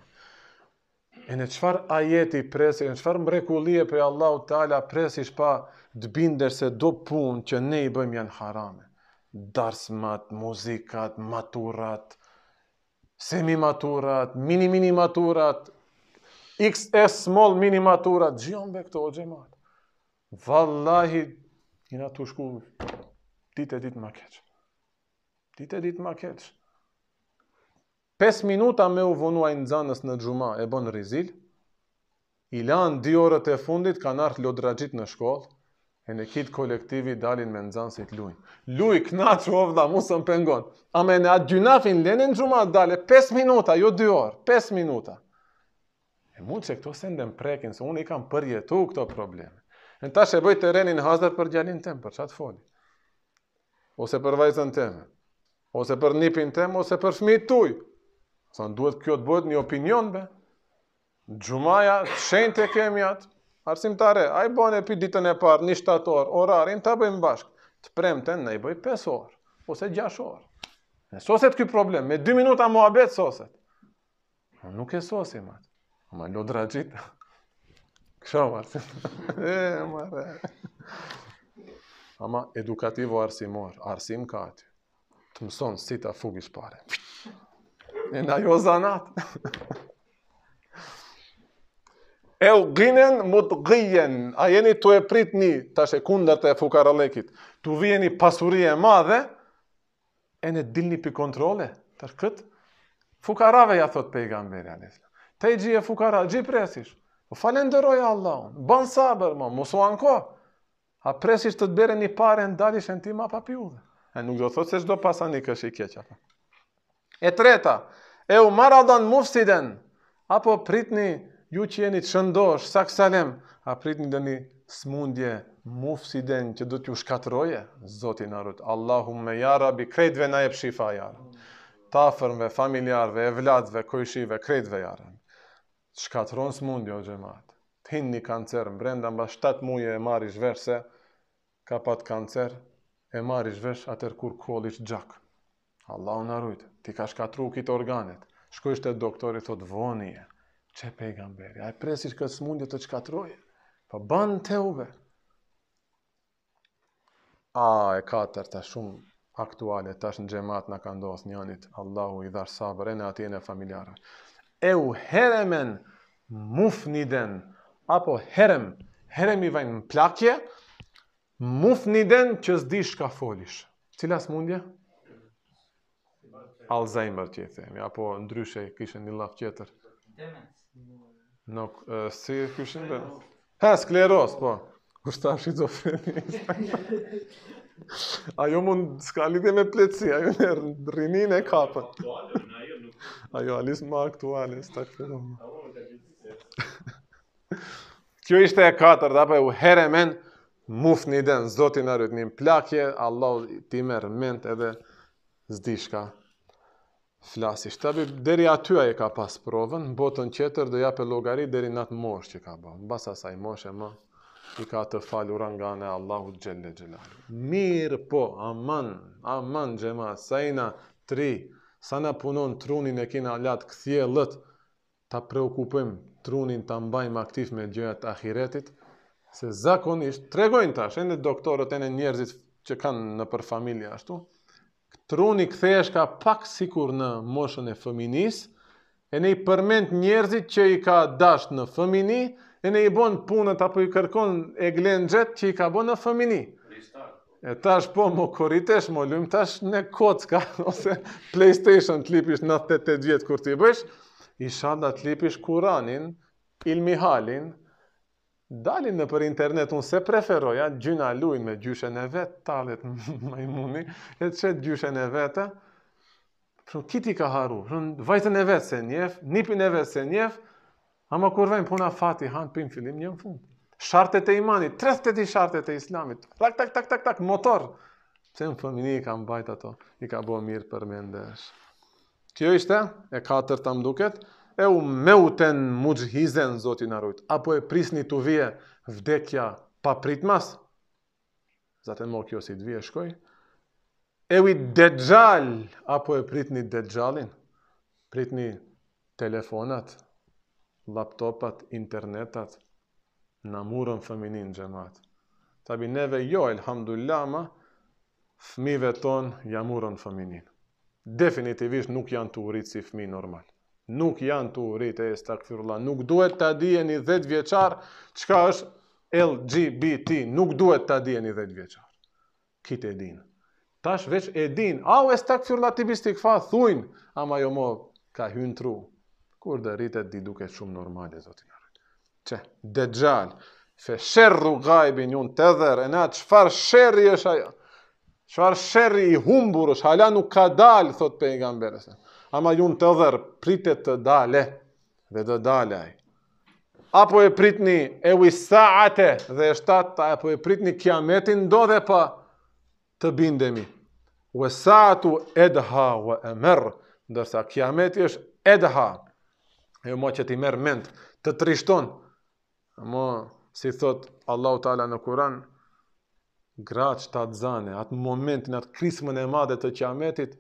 E në qëfar ajeti presi, e në qëfar mrekulie për Allahot tala presi shpa të binder se do pun që ne i bëjmë janë harame darsmat, muzikat, maturat, semi maturat, mini mini maturat, XS small mini maturat, gjion be këto xhamat. Vallahi jena të shku ditë ditë ma keq. Ditë ditë ma keq. 5 minuta me u vonuaj në zanës në xhuma e bën rrizil. I lan 2 orët e fundit kanë ardhur lodrajit në shkollë. E në kitë kolektivi dalin me nëzën si të lujnë. Luj, këna që ovda, më pëngon. A me në atë dynafin, lenin në të dale, 5 minuta, jo 2 orë, 5 minuta. E mund që këto senden më prekin, se unë i kam përjetu këto probleme. Në ta shë bëjtë të renin hazër për gjallin tem, për qatë foli. Ose për vajzën teme. Ose për nipin tem, ose për fmi tuj. Sa në duhet kjo të bëhet një opinion, be. Gjumaja, shenjë të kemi atë, Arsimtare, ai bën e pi ditën e parë në shtator, orarin ta bëjmë bashk. Të premten ne bëj 5 orë ose 6 orë. Ne soset ky problem, me 2 minuta muhabet soset. Nuk e sosim atë. Ma lo dragjit. Kësha më arsim. e, më Ama edukativo arsimor, arsim ka aty. Të mëson si ta fugis pare. E na jo zanat. e u gjinën më të a jeni të e prit një të kundër të e fukaralekit, të vijeni pasurie e madhe, e në dilni për kontrole, tërë këtë, fukarave ja thot pejgamberi a.s. Te i gjie fukara, gjie presish, u po falenderoj Allah, ban sabër ma, musu anko, a presish të të bere një pare në dalish e në ti ma papiu dhe. E nuk do thot se shdo pasa një këshë i keqa. E treta, e u maradan mufsiden, apo prit një ju që jeni të shëndosh, sak salem, a prit një dëni smundje, muf den, që do t'ju shkatëroje, zotin arut, Allahu me jara, bi kredve na e pshifa jara, ta familjarve, evladve, kojshive, kredve jara, të shkatëron smundje o gjemat, të hinë një kancer, më brenda mba 7 muje e marri shverse, ka pat kancer, e marri shvers, atër kur kolish gjak, Allahum në arut, ti ka shkatru kitë organet, shkojsh të doktori, thot vonije, që pejgamberi, a e presisht këtë smundje të qkatroje, pa po banë të uve. A, e katër të shumë aktuale, tash në gjemat në ka ndodhë njënit, Allahu i dharë sabër, e në në familjarë. E u heremen mufniden, apo herem, herem i vajnë në plakje, mufniden që zdi shka folish. Cila smundje? Alzheimer që i themi, apo ndryshe kishë një laf tjetër. Nuk, si kushin dhe... Ha, skleros, po. Kushtar shizofreni. Ajo mund s'ka lidhje me pleci, ajo në rrinin e kapën. Jo, ajo, alis më aktuale, s'ta këtë. Kjo ishte e katër, dhe u here men, muf një den, zotin arit një plakje, Allah ti merë ment edhe zdi shka flasi shtabi, deri aty a e ka pas provën, në botën qeter dhe jape logari deri në atë mosh që ka bërë. Në basa saj mosh e më, i ka të falur nga në Allahu Gjelle Gjelalu. Mirë po, aman, aman gjema, sajna tri, sa në punon trunin e kina alat këthje lët, ta preokupim trunin të mbajmë aktiv me gjëjat ahiretit, se zakonisht, tregojnë tash, e në doktorët e në njerëzit që kanë në për ashtu, troni kthehesh ka pak sikur në moshën e fëminis, e ne i përmend njerëzit që i ka dash në fëmini, e ne i bon punët apo i kërkon e glendjet që i ka bon në fëmini. E tash po më koritesh, më lëmë tash në kocka, ose PlayStation të lipish 98 vjetë kur t'i bësh, i shanda të Kuranin, Ilmihalin, dalin në për internet, unë se preferoja, gjyna lujnë me gjyshen e vetë, talet majmuni, e të qëtë gjyshen e vetë, shumë, kiti ka haru, shumë, vajtën e vetë se njef, nipin e vetë se njef, ama kur vajnë puna fati, hanë pin fillim një në fund. Shartet e imanit, treftet i shartet e islamit, tak, tak, tak, tak, tak, motor, pëse më fëmini i kam bajt ato, i ka bo mirë për mendesh. Kjo ishte, e katër të mduket, duket, e u meuten mujhizen, zoti narujt, apo e prisni të vje vdekja pa pritmas, zate në mo kjo si të vje shkoj, e u i dexal, apo e pritni dexalin, pritni telefonat, laptopat, internetat, në murën fëminin gjemat. Tabi neve jo, elhamdullah, ma, fëmive ton jamurën fëminin. Definitivisht nuk janë të uritë si fëmi normal. Nuk janë të rritë e stakëfyrla, nuk duhet të adhije një dhetë vjeqar, qka është LGBT, nuk duhet të adhije një dhetë vjeqar. Kit e dinë, ta është veç e dinë, au të tibistik fa, thujnë, ama jo mo ka hynë tru, kur dhe rritët di duke shumë normali e Zotinare. Që, dhe gjallë, fe shërru gajbi njën të dherë, e na qëfar shërri është ajo, qëfar shërri i humbur është, hala nuk ka dalë, thotë pe i gamberës ama ju në të dherë pritet të dale dhe të dalaj. Apo e pritni e wisaate dhe e shtata, apo e pritni kiametin, do dhe pa të bindemi. Wisaatu edha wa merë, ndërsa kiameti është edha, e mo që ti merë mend, të trishton, mo si thot Allahu Taala në Kur'an, gratë shtatë zane, atë momentin, atë krismën e madhe të kiametit,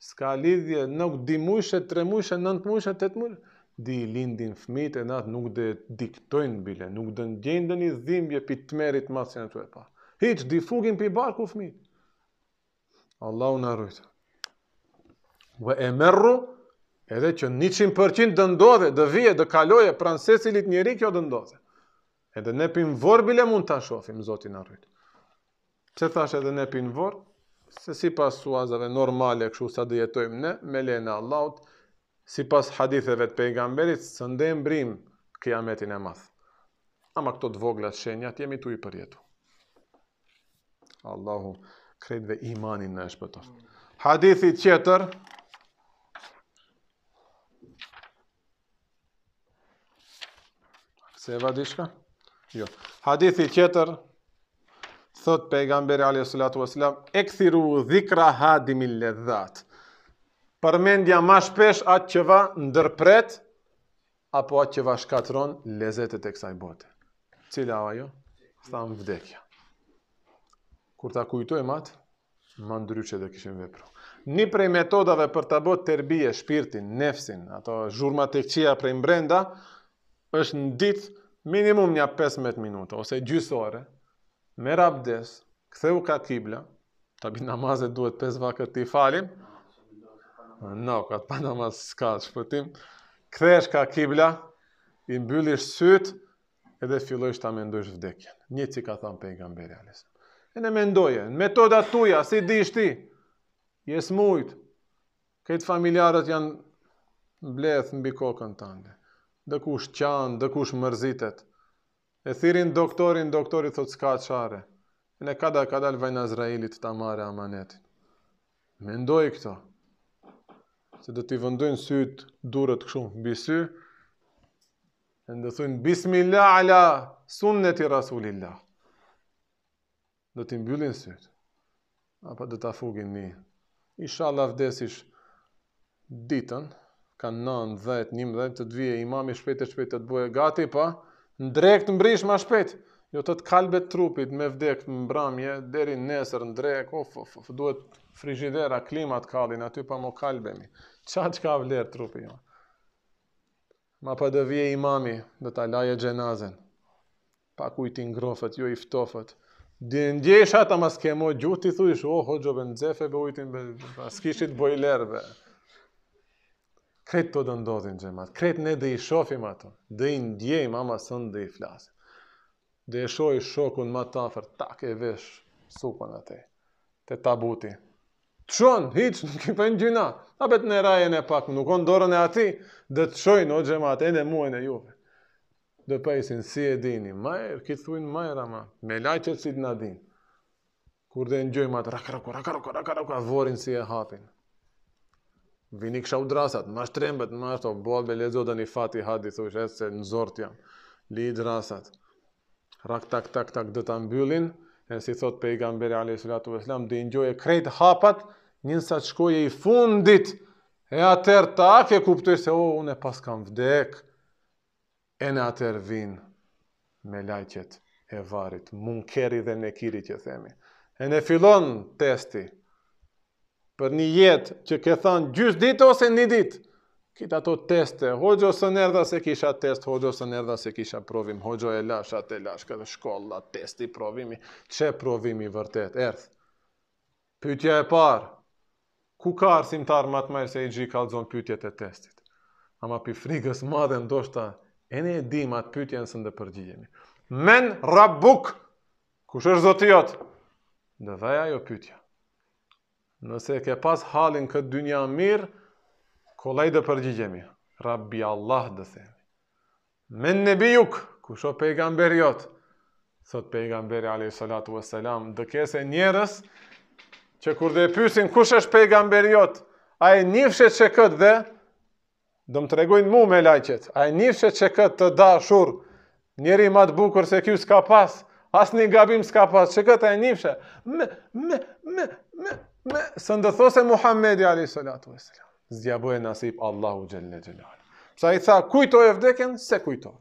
s'ka lidhje, nuk di mujshë, tre mujshë, nëntë mujshë, tëtë mujshë, di lindin fmit e natë nuk dhe diktojnë bile, nuk dhe në gjenë dhe një dhimbje për të merit masë që në të e pa. Hiqë, di fugin për i barku fëmijët. Allah unë arrujtë. Vë e merru, edhe që një qimë përqinë dhe ndodhe, dhe vije, dhe kaloje, pransesilit njeri kjo dhe ndodhe. Edhe ne për vorbile mund të ashofim, zotin arrujtë. Që thashe edhe ne për vorbile? se si pas suazave normale kështu sa dhe jetojmë ne, me lene Allahut, si pas haditheve të pejgamberit, së ndembrim kiametin këja metin e math. Ama këto të vogla shenjat jemi tu i përjetu. Allahu krejt dhe imanin në është pëtër. Hadithi qëtër, Se vadishka? Jo. Hadithi qëtër, thot pejgamberi alayhi salatu wasalam ekthiru dhikra hadim al-ladhat përmendja më shpesh atë që va ndërpret apo atë që va shkatron lezetet e kësaj bote cila ajo tham vdekja kur ta kujtoj mat më ndryshe do kishim vepru Një prej metodave për ta bërë terbie shpirtin nefsin ato zhurma tek prej brenda është në ditë minimum një 15 minuta ose gjysore me rabdes, këthe u ka kibla, të abin namazet duhet 5 vakët të i falim, në ka pa namaz s'ka shpëtim, këthe është ka kibla, i mbyllish syt, edhe fillojsh të amendojsh vdekjen. Një që ka thamë për i gamberi alesë. E në mendoje, në metoda tuja, si dishti, jes mujt, këtë familjarët janë mbleth në bikokën të ndë, dhe kush qanë, dhe kush mërzitet, E thirin doktorin, doktorit thot s'ka qare. Në kada, kada lë vajna Azraelit të marrë amanetin. Mendoj këto. Se dhe t'i vëndojnë syt durët këtu mbi sy. E ndë thujnë, bismillah ala sunneti rasulillah. Dhe t'i mbyllin syt. Apo dhe t'a fugin një. Inshallah vdesish ditën, kanë 9, 10, 11, të imam imami shpete shpete të bëjë gati, pa, po ndrekt mbrish ma shpet, jo të të kalbet trupit me vdekt mbramje, deri nesër ndrek, of, of, of, duhet frigidera, klimat kalin, aty pa mo kalbemi. Qa që ka vler trupi, jo? Ma pa dhe vje imami, dhe ta laje gjenazen, pa kujti ngrofët, jo iftofët, Dhe ndjesha ta mas kemo gjuhë ti thuish, oh, hoxho, be në zefe, be ujtin, be, be, be, be Kret të po do ndodhin gjemat. Kret ne dhe i shofim ato. Dhe i ndjejmë, ama sënë dhe i flasim. Dhe e shoj shokun ma të afer, tak e vesh supën atë. Te tabuti. Të shonë, hiq, nuk i për gjyna. A betë në rajën e pak, nuk onë dorën e ati, dhe të shojnë o gjemat, edhe muajnë e juve. Dhe pëjsin, si e dini, majer, kitë thujnë majer, ama, me lajqët si të din. Kur dhe në gjojmë atë, rakarako, rakarako, rakarako, rakarako, rakarako, rakarako, rakarako, rakarako, rakarako, rakarako, Vini kësha u drasat, ma shtrembet, ma shto, bol be lezo dhe një fati hadi, u shetë se në zort jam, li i drasat. Rak tak tak tak dhe të mbyllin, e si thot pejgamberi a.s. dhe i njoj e krejt hapat, njënsa të e i fundit, e atër ta ke kuptoj se, o, oh, une pas kam vdek, e në atër vin me lajqet e varit, munkeri dhe nekiri që themi. E në filon testi, për një jetë që ke thënë gjysë ditë ose një ditë, kitë ato teste, hoqë ose nërda se kisha test, hoqë ose nërda se kisha provim, hoqë e lash, atë e lash, këtë shkolla, testi, provimi, që provimi vërtet, erth. Pytja e parë, ku ka arsim të armat se i gjikë alëzon pytjet e testit? Ama pi frigës madhe ndoshta, e ne e dim atë pytjen së ndë përgjigjemi, Men rabuk, kush është zotë jotë? Dhe dhe ajo pytja nëse ke pas halin këtë dynja mirë, kolaj dhe përgjigjemi. Rabbi Allah dhe themi. Men në bijuk, ku shë pejgamber jotë, thot pejgamberi alayhi salatu wassalam do kese njerës që kur dhe pyesin kush është pejgamberi jot ai nifshet se kët dhe do më tregojnë mua me laqet ai nifshet se kët të dashur njeri më të bukur se ky s'ka pas asnjë gabim s'ka pas se kët ai nifshe Më, më, me me me sëndëthose Muhammedi a.s. Zjaboj e nasip Allahu gjellë gjellë. Psa i tha, kujto e vdekin, se kujto.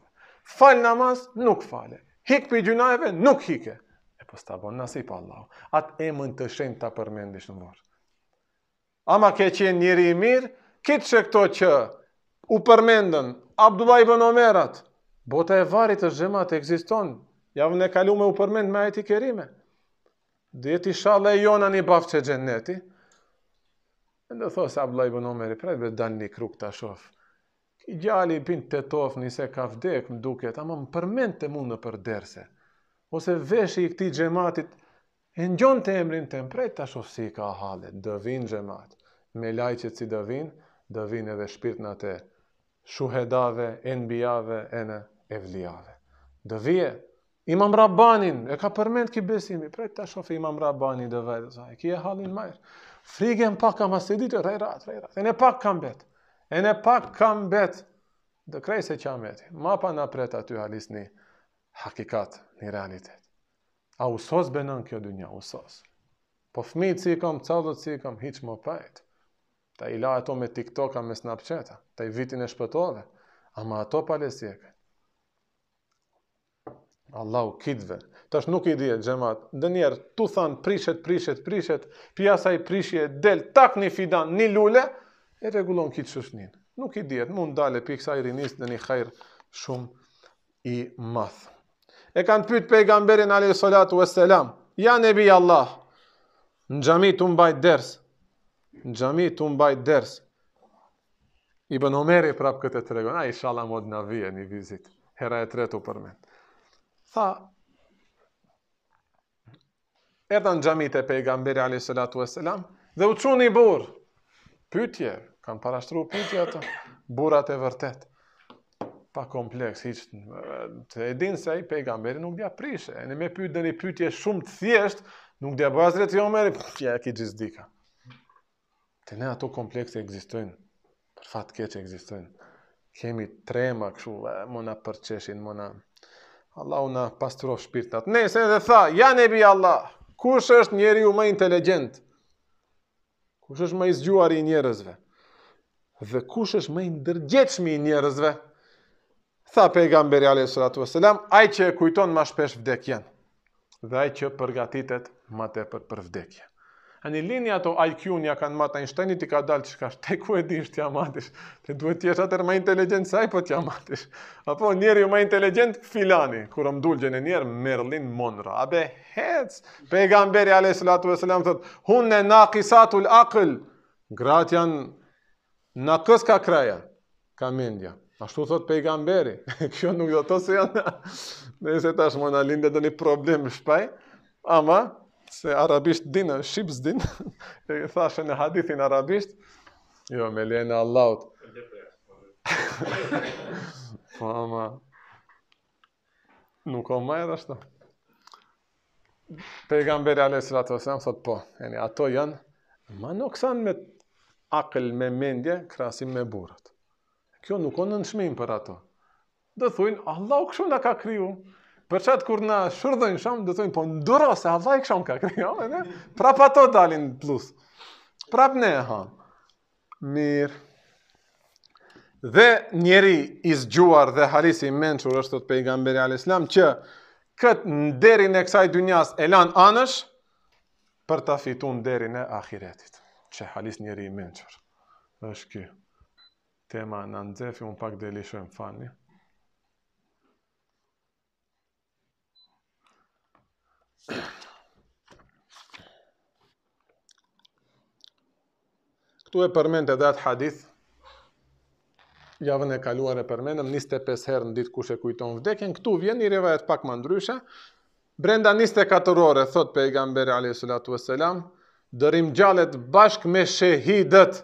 Fal namaz, nuk fale. Hik për gjunajve, nuk hike. E po s'ta bon nasip Allahu. Atë emën të shenë të përmendish në morë. Ama ke qenë njëri i mirë, kitë që këto që u përmendën, Abdullah ibn Omerat, bota e varit të zhëmat e egziston, javën e kalume u përmend me ajeti kerime dhe ti e jona një bafë që gjenneti, e në thosë Abla i Bonomeri, dhe dan një kruk të shofë, i gjali i pinë të tofë njëse ka vdek më duket, ama më përmend të mundë për derse, ose veshë i këti gjematit, e në gjonë të emrin të mprejt të si ka halet, dë vinë gjemat, me lajqët si dë vinë, dë vinë edhe shpirt në shuhedave, enbijave, e në evlijave. Dë vje, Imam Rabanin, e ka përmend ki besimi, prej të shofi Imam Rabanin dhe vajrë, zonë, ki e halin majrë. frigen pak kam asë të ditë, rëj ratë, e ne pak kam betë, e ne pak kam betë, dhe krej se që a metë, ma pa në pretë aty halis një hakikat, një realitet. A usos benën kjo dynja, usos. Po fmi cikëm, cadot cikëm, hiqë më pajtë, ta i la ato me TikToka, me Snapchata, ta i vitin e shpëtove, ama ato palesjekën, Allahu kidve. Tash nuk i dihet xhamat. Ndonjëherë tu than prishet, prishet, prishet, pia sa i prishje del tak në fidan, në lule, e rregullon kit shushnin. Nuk i dihet, mund dalë piksa i rinis në një khair shumë i madh. E kanë pyet pejgamberin alayhi salatu vesselam, ja nebi Allah, në xhami tu mbaj ders. Në xhami tu mbaj ders. Ibn Omeri prap këtë tregon, ai inshallah mod në vjen i vizit. Hera e tretë për përmend. Tha, në gjamit e pejgamberi a.s. dhe u një burë, pytje, kanë parashtru pytje ato, burat e vërtet, pa kompleks, hiqë, të edin se i pejgamberi nuk dja prishe, e në me pytë dhe një pytje shumë të thjeshtë, nuk dja bazre të jomeri, ja, ki gjizdika. Të ne ato kompleks e egzistojnë, për fatë keqë egzistojnë, kemi trema këshu, mona përqeshin, mona përqeshin, Allahu na pastrof shpirtat. Nëse edhe tha, ja nebi Allah, kush është njeri u më inteligent? Kush është më i zgjuar i njerëzve? Dhe kush është më i ndërgjeqmi i njerëzve? Tha pejgamberi alayhi salatu vesselam, ai që e kujton më shpesh vdekjen. Dhe ai që përgatitet më tepër për vdekjen. Ani linja ato IQ-n ja kanë marrë Einsteinit i ti ka dalë çka te ku e dish ti amatis. Ti duhet të jesh atë më inteligjent ai po ti amatis. Apo njeriu më inteligjent filani, kur u mdulgjen e njerë Merlin Monra. A be hec pejgamberi a.s. salatu vesselam thot hunna naqisatul aql. Grat janë kës ka kraja. Ka mendja. Ashtu thot pejgamberi. Kjo nuk do të thotë se janë. Nëse tash mund të lindë doni problem shpaj. Ama se arabisht dinë, shqips dinë, e thashe në hadithin arabisht, jo, me lene Allahut. pa, po, ma, nuk o ma edhe shto. Pejgamberi Alej Sratu thot po, eni, ato janë, ma nuk san me akël, me mendje, krasim me burët. Kjo nuk o në nëshmim për ato. Dhe thujnë, Allah u këshu nga ka kriju, Për çat kur na shurdhën shumë, do thonë po ndurro se Allah e kshon ka krijuar, jo, a ne? Prapa to dalin plus. Prap ne ha. Mirë. Dhe njeri i zgjuar dhe halisi i menqur është të pejgamberi al islam që këtë nderin e kësaj dynjas e lan anësh për të fituar nderin e ahiretit. Që halis njeri i menqur. është kjo. Tema në nëzefi, unë pak dhe fani. Këtu e përmend edhe atë hadith, javën e kaluar e përmendëm, 25 herë në ditë kushe kujton vdekin, këtu vjen një revajet pak më ndryshe, brenda 24 ore, thot pejgamberi a.s. dërim gjallet bashk me shehidët,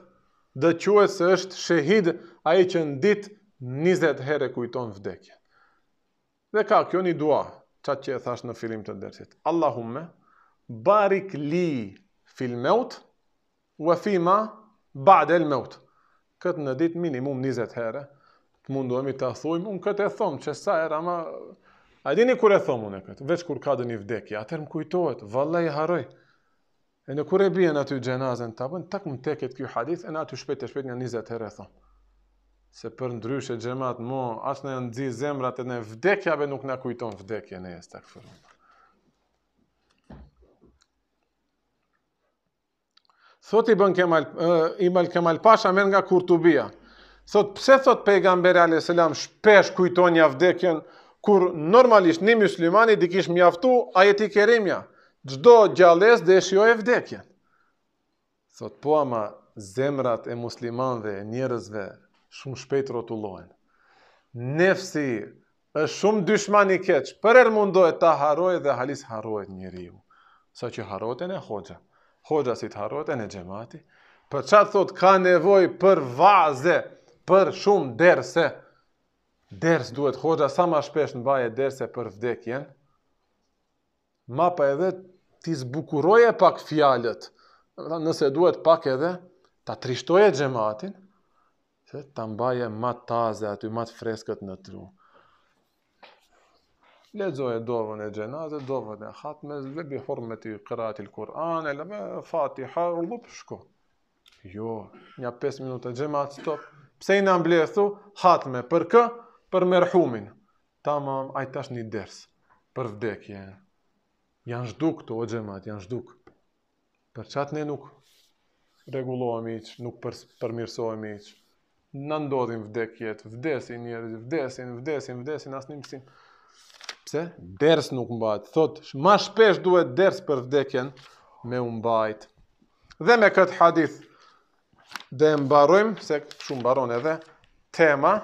dhe quet se është shehid a i që në ditë 20 herë kujton vdekin. Dhe ka kjo një dua, qatë që e thash në filim të dërësit. Allahumme, barik li fil meut, u e fi ma ba'de meut. Këtë në ditë minimum 20 herë, të të thujmë, unë këtë e thomë, që sa e rama... A dini kër e thomë unë e këtë, veç kur ka dë një vdekja, atër më kujtohet, valla i haroj. E në kër e bjen aty gjenazën të apën, takë më teket kjo hadith, e në aty shpet e shpet një 20 herë e thomë se për ndryshe gjemat mo, as në nëzi zemrat e në vdekjave nuk në kujton vdekje në jesë të këfërë. Thot i bën Kemal, uh, i bën Kemal Pasha men nga Kurtubia. Thot, pse thot pejgamberi salam shpesh kujton një vdekjen, kur normalisht një muslimani dikish mjaftu, a jeti keremja, gjdo gjales dhe shio e vdekjen. Thot, po ama zemrat e muslimanëve e njërezve, shumë shpejt rotullohen. Nefsi është shumë dyshman i keq, për el mundohet ta harojë dhe halis harrohet njeriu. Sa që harohet e në hoxha, hoxha si të harohet e në gjemati, për qatë thot ka nevoj për vaze, për shumë derse, Ders duhet hoxha sa ma shpesh në baje derse për vdekjen, ma pa edhe ti zbukuroje pak fjalët, nëse duhet pak edhe ta trishtoje gjematin, se ta mbaje ma taze aty, ma freskët në tru. Lezoje dovën e gjenazë, dovën e hatme, le bi hurme qiraat i kërati lë Kur'an, e fatiha, rëllu për shko. Jo, nja 5 minuta gjemat, stop. Pse i na mblethu, hatme, për kë? Për merhumin. Tamam, ma, tash një ders, për vdekje. Janë zhduk të o gjemat, janë zhduk. Për qatë ne nuk regulohemi iqë, nuk për, përmirsohemi iqë në ndodhin vdekjet, vdesin njerëz, vdesin, vdesin, vdesin as një mësim. Pse? Ders nuk mbahet. Thot, më shpesh duhet ders për vdekjen me u mbajt. Dhe me këtë hadith dhe mbarojmë se shumë mbaron edhe tema,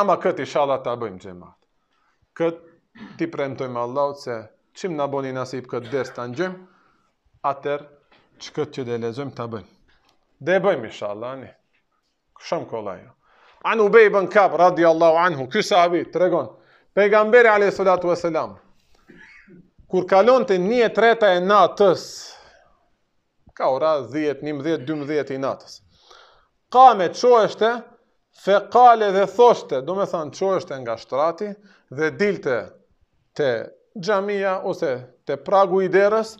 ama këtë inshallah ta bëjmë xhemat. Këtë ti premtojmë Allahut se çim na boni nasip këtë ders ta ngjem, atër që këtë që dhe lezëm të bëjmë. Dhe bëjmë, inshallah, një. Shumë kolla jo. Anë u bejë bën kap, radi Allahu anhu, kësë sahabi, të regon, pejgamberi a.s. Kur kalon të një treta e natës, ka ora 10, 11, 12 i natës, ka me qoeshte, fe dhe thoshte, do me thanë qoeshte nga shtrati, dhe dilte të gjamia, ose të pragu i derës,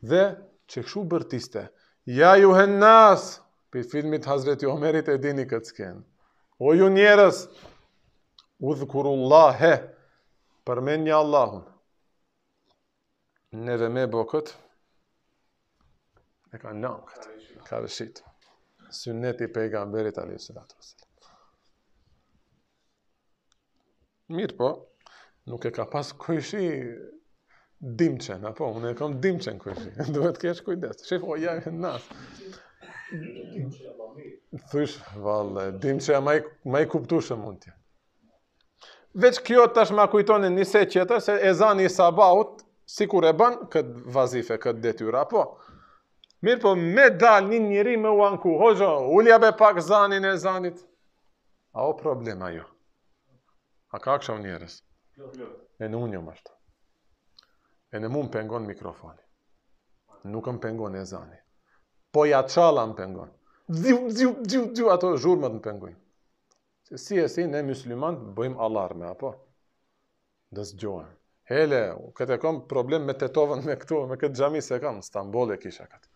dhe që këshu bërtiste, ja juhen nasë, pi filmit Hazreti Omerit e dini këtë skenë. O ju njerës, u dhëkurullah, përmen një Allahun. Neve me bo këtë, e ka nëmë këtë, ka vëshitë, Sunneti pejgamberit Ali Sallallahu Alaihi Wasallam. po, nuk e ka pas kuishi dimçen, apo unë e kam dimçen kuishi. Duhet të kesh kujdes. Shef, o ja, nas. Thysh, valë, dim që ja ma i kuptu shë mund tje. Veç kjo tash ma kujtoni një se qëtër, se e zani i sabaut, si kur e bën këtë vazife, këtë detyra, po. Mirë po, me dal një njëri me uanku, hoxho, ulja be pak zanin e zanit. A o problema jo? A ka kësha u njërës? E në unë një mështë. E në mund pengon mikrofoni. Nuk më pengon e zanit po ja çalla në pengon. Ziu ziu ziu ziu ato zhurmat në pengon. Se si e si ne musliman bëjm alarme apo do zgjohen. Hele, këtë kam problem me tetovën me këtu, me këtë xhami se kam në Stamboll e kisha këtë.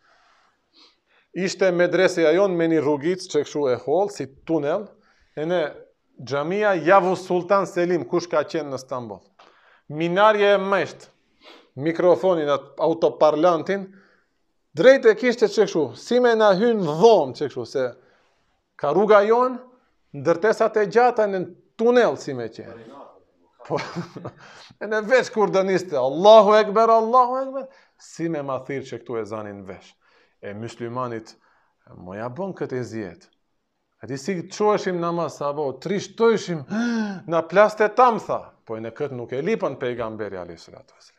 Ishte medresi ajon me një rrugic që këshu e holë, si tunel, e ne gjamia javu sultan selim, kush ka qenë në Stambol. Minarje e mështë, mikrofonin atë autoparlantin, drejt e kishte që këshu, si me në hynë dhomë që këshu, se ka rruga jonë, ndërtesat e gjata në tunel si me qenë. Po, e në vesh kur dëniste, Allahu Ekber, Allahu Ekber, si me ma thirë që këtu e zani në vesh. E muslimanit, moja bon këtë e zjetë. A ti si qoheshim në masë, abo, trishtojshim në plaste tamë, tha. Po e në këtë nuk e lipën pejgamberi, alesurat vësile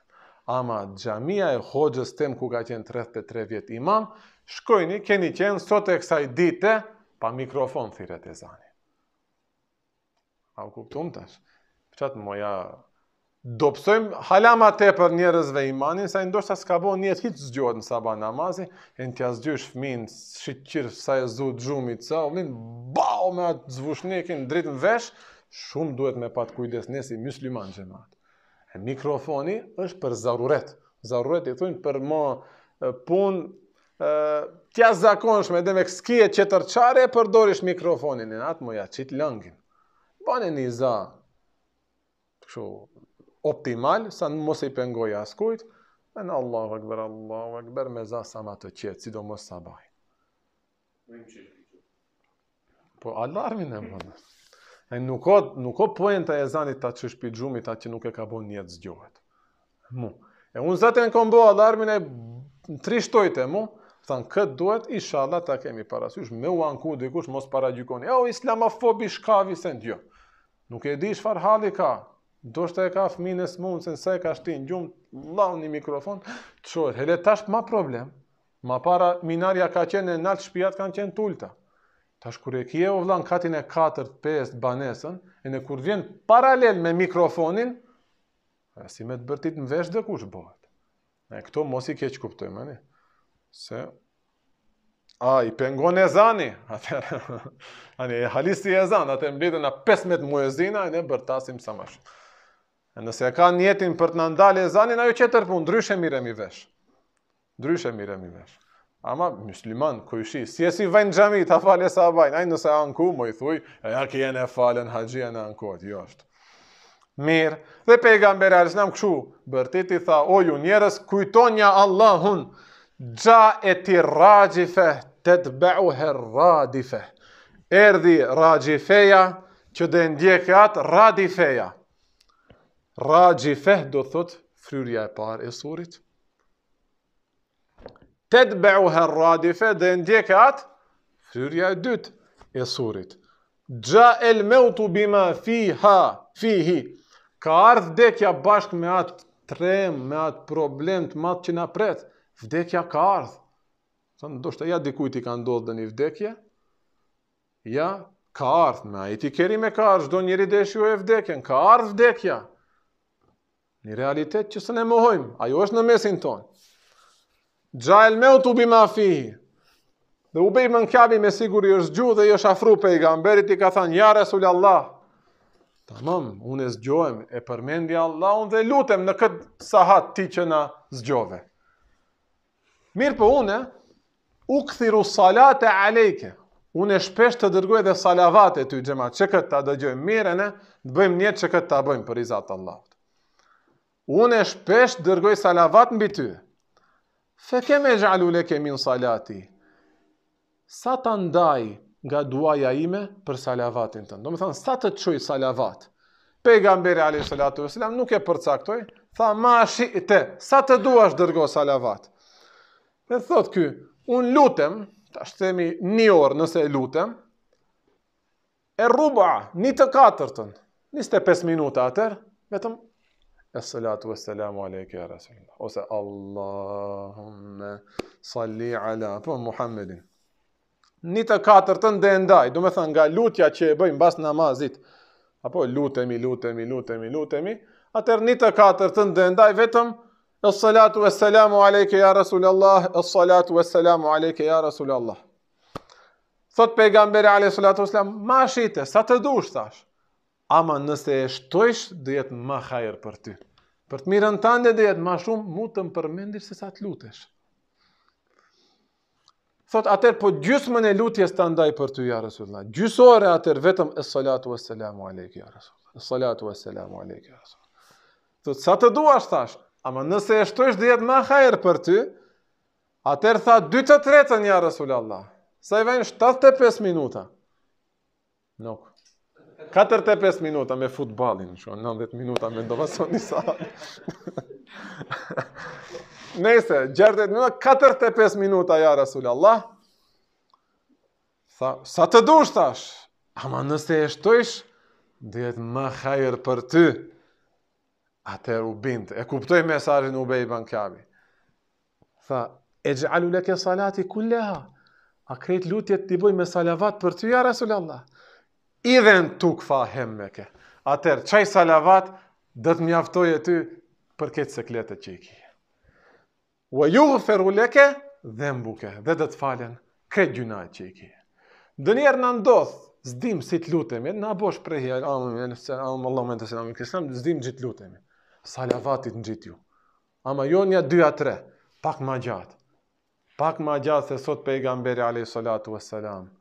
ama gjamia e hoqës tem ku ka qenë 33 vjet imam, shkojni, keni qenë, sot e kësaj dite, pa mikrofon, thire të zani. A u kuptum të është? Përqat më moja, dopsojmë halama te për njerëzve imanin, sa i ndoshta s'ka bo njët hitë zgjohet në saba namazi, e në tja zgjohet shfmin, shqyqir, sa e zhut gjumi, të sa, u minë, ba, me atë zvushnikin, dritë në vesh, shumë duhet me patë kujdes nesi, mjusliman gjemat mikrofoni është për zaruret. Zaruret i thujnë për ma pun tja zakonshme, dhe me kskije që tërqare, përdorish mikrofonin, e atë moja qitë lëngin. Bane një za kështu optimal, sa në mos i pengoj askujt, e në Allahu Akbar, Allahu Akbar, me za sa ma të qetë, si do mos sabaj. Po, alarmin e më nështë. E nuk o, nuk o poenta e zanit ta që shpi atë që nuk e ka bo njetë zgjohet. Mu. E unë zate në kombo alarmin e në tri shtojte mu, thënë këtë duhet, inshallah ta kemi parasysh, me u anku dikush, mos para Jo o islamofobi shkavi se në Nuk e di shfar hali ka, do shte e ka fëmines mund, se nëse e ka shtin gjumë, lau një mikrofon, të shohet, hele tash ma problem, ma para minarja ka qenë e naltë shpijat kanë qenë tullëta. Tash kur e kje u vlan katin e 4 5 banesën, e në kur vjen paralel me mikrofonin, e si me të bërtit në vesh dhe kush bëhet. Ne këto mos i keq kuptoj, anë. Se a i pengon e zani, anë e halisti e zani, atë e mbitën a 15 muezina, e ne bërtasim sa ma shumë. Nëse ka njetin për të nëndali e zani, na ju qeter punë, ndryshe mire i vesh. Ndryshe mire i vesh. Ama musliman kujshi, si e si vajnë gjami, ta fali e sa vajnë, a nëse anku, më i thuj, e a kjen e falen, haqia në anku, atë jo është. Mirë, dhe pejgamberi alës në këshu, bërtiti i tha, o ju njerës, kujtonja Allahun, gja e ti rajife, të të beu her radife, erdi rajifeja, që dhe ndjekë atë radifeja. Rajifeh, do thot, fryrja e parë e surit, të të behu her radife dhe ndjekë atë fyrja e dytë e surit. Gja el me u të bima fi ha, fi hi, ka ardhë dekja bashkë me atë trem, me atë problem të matë që në pretë, vdekja ka ardhë. Thënë, do shta ja dikujt i ka ndodhë dhe një vdekje, ja ka ardhë, me a i ti keri me ka ardhë, shdo njëri deshjo e vdekjen, ka ardhë vdekja. Një realitet që së ne mohojmë, ajo është në mesin tonë. Gjajl me u të ubi ma fi. Dhe u bejmë në kjabi me sigur i është gjuhë dhe i është afru pe i gamberit i ka thënë një resulli Allah. Ta une unë e zgjohem e përmendja Allah unë dhe lutem në këtë sahat ti që na zgjove. Mirë për po une, u këthiru salat e alejke. Unë e shpesh të dërgoj dhe salavat e ty gjema që këtë ta dëgjojmë mire në, të bëjmë njetë që këtë ta bëjmë për izatë Allah. Unë e shpesh të dërgoj salavat në bitë të fe keme gjallu leke min salati, sa të ndaj nga duaja ime për salavatin tënë. Do me thënë, sa të qoj salavat, pejgamberi ali salatu e nuk e përcaktoj, tha ma shi te, sa të duash dërgo salavat. Dhe thot ky, un lutem, ta shtemi një orë nëse lutem, e rruba një të katërtën, 25 minuta atër, vetëm es salatu wa salamu alaikum ya Rasulullah. Ose Allahumme salli ala për po Muhammedin. Një të katër të ndendaj, du me thënë nga lutja që e bëjmë bas namazit, apo lutemi, lutemi, lutemi, lutemi, atër një të katër të ndendaj vetëm, es salatu wa salamu alaikum ya Rasulullah, es salatu wa salamu alaikum ya Rasulullah. Thot pejgamberi alaihissalatu wasallam, "Ma shite, sa të dush tash." ama nëse e shtojsh, dhe jetë ma hajër për ty. Për të mirën tënde dhe jetë ma shumë, mu të më përmendish se sa të lutesh. Thot atër, po gjysë më në lutjes të ndaj për ty, ja Resulullah. Gjysore atër, vetëm, e salatu e selamu aleki, ja Resulullah. E salatu e selamu aleki, ja Resulullah. Thot, sa të duash, thash, ama nëse e shtojsh dhe jetë ma hajër për ty, atër tha, dy të tretën, ja Rasulullah. Sa i vajnë 75 minuta. Nuk. 45 minuta me futbalin, shu, 90 minuta me ndova sot një sahat. Nese, gjerët e të minuta, 45 minuta, ja, Rasul Allah. Tha, sa të dush, tash, ama nëse e shtojsh, dhe më hajër për ty. Ate u bindë, e kuptoj mesajin u bej bankjavi. Tha, e gjallu leke salati kulleha, a krejt lutjet të i boj me salavat për ty, ja, Rasul Allah në tuk fa ke. Atër, qaj salavat, dhe të mjaftoj e ty për këtë se kletë që i ki. Ua ju leke, dhe mbuke, dhe dhe të falen këtë gjuna që i ki. Dë njerë në ndodhë, zdim si të lutemi, në abosh prej, amëm, amëm, amëm, zdim që lutemi. Salavatit në gjitë ju. Ama jo një dy a tre, pak ma gjatë. Pak ma gjatë se sot pejgamberi a.s. Salatu e salamë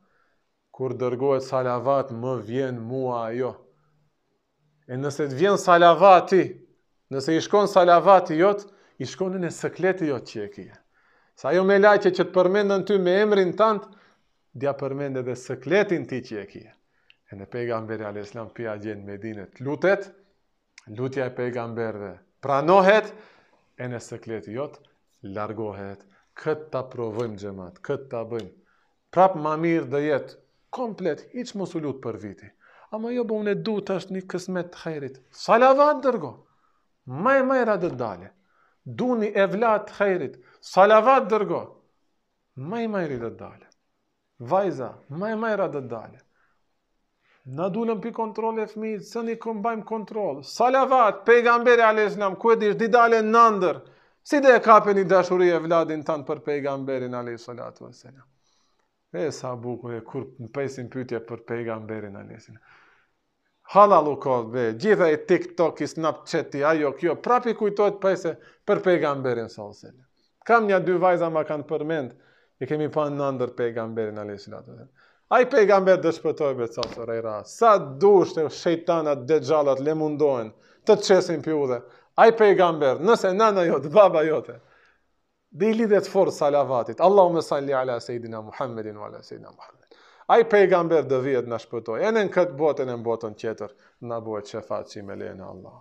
kur dërgohet salavat, më vjen mua ajo. E nëse të vjen salavati, nëse i shkon salavati jot, i shkon në sekleti jot që e kje. Sa jo me lajqe që të përmendën ty me emrin tantë, dja përmendë edhe sekletin ti që e kje. E në pejgamberi a.s. pia gjenë me dinet lutet, lutja e pejgamberve pranohet, e në sekleti jot largohet. Këtë ta provojmë gjemat, këtë ta bëjmë. Prapë ma mirë dhe jetë, komplet, hiç mos u lutë për viti. A më jo, bo unë e du të është një kësmet të kajrit. Salavat dërgo, maj maj ra dhe dale. Du një e vlat të kajrit, salavat dërgo, maj maj ra dhe dale. Vajza, maj maj ra dhe dale. Në dulem për kontrol e fmi, se një këmbajmë bajmë kontrol. Salavat, pejgamberi a.s. Kujet ishtë di dale në ndër. Si dhe e kape një dashurie e vladin tanë për pejgamberin a.s. Salavat, pejgamberi a.s. E sa buku e kur në pesin pytje për pejgamberin a njësin. Halal u ka dhe, gjitha e tiktok, i snapchat, i ajo kjo, prapi kujtojt pëjse për pejgamberin sa njësin. Kam një dy vajza ma kanë përmend, i kemi pa në ndër pejgamberin a njësin. A i pejgamber dhe be sa së rejra, sa dusht e shetanat dhe gjallat le mundohen të qesin pjude. A i pejgamber, nëse nana jote, baba jote, dhe i lidhet forë salavatit. Allahu me salli ala sejdina Muhammedin wa ala sejdina Muhammed. A i pejgamber dhe vjet në shpëtoj, e në këtë botën e në botën tjetër, në bëhet shëfat që i me Allah.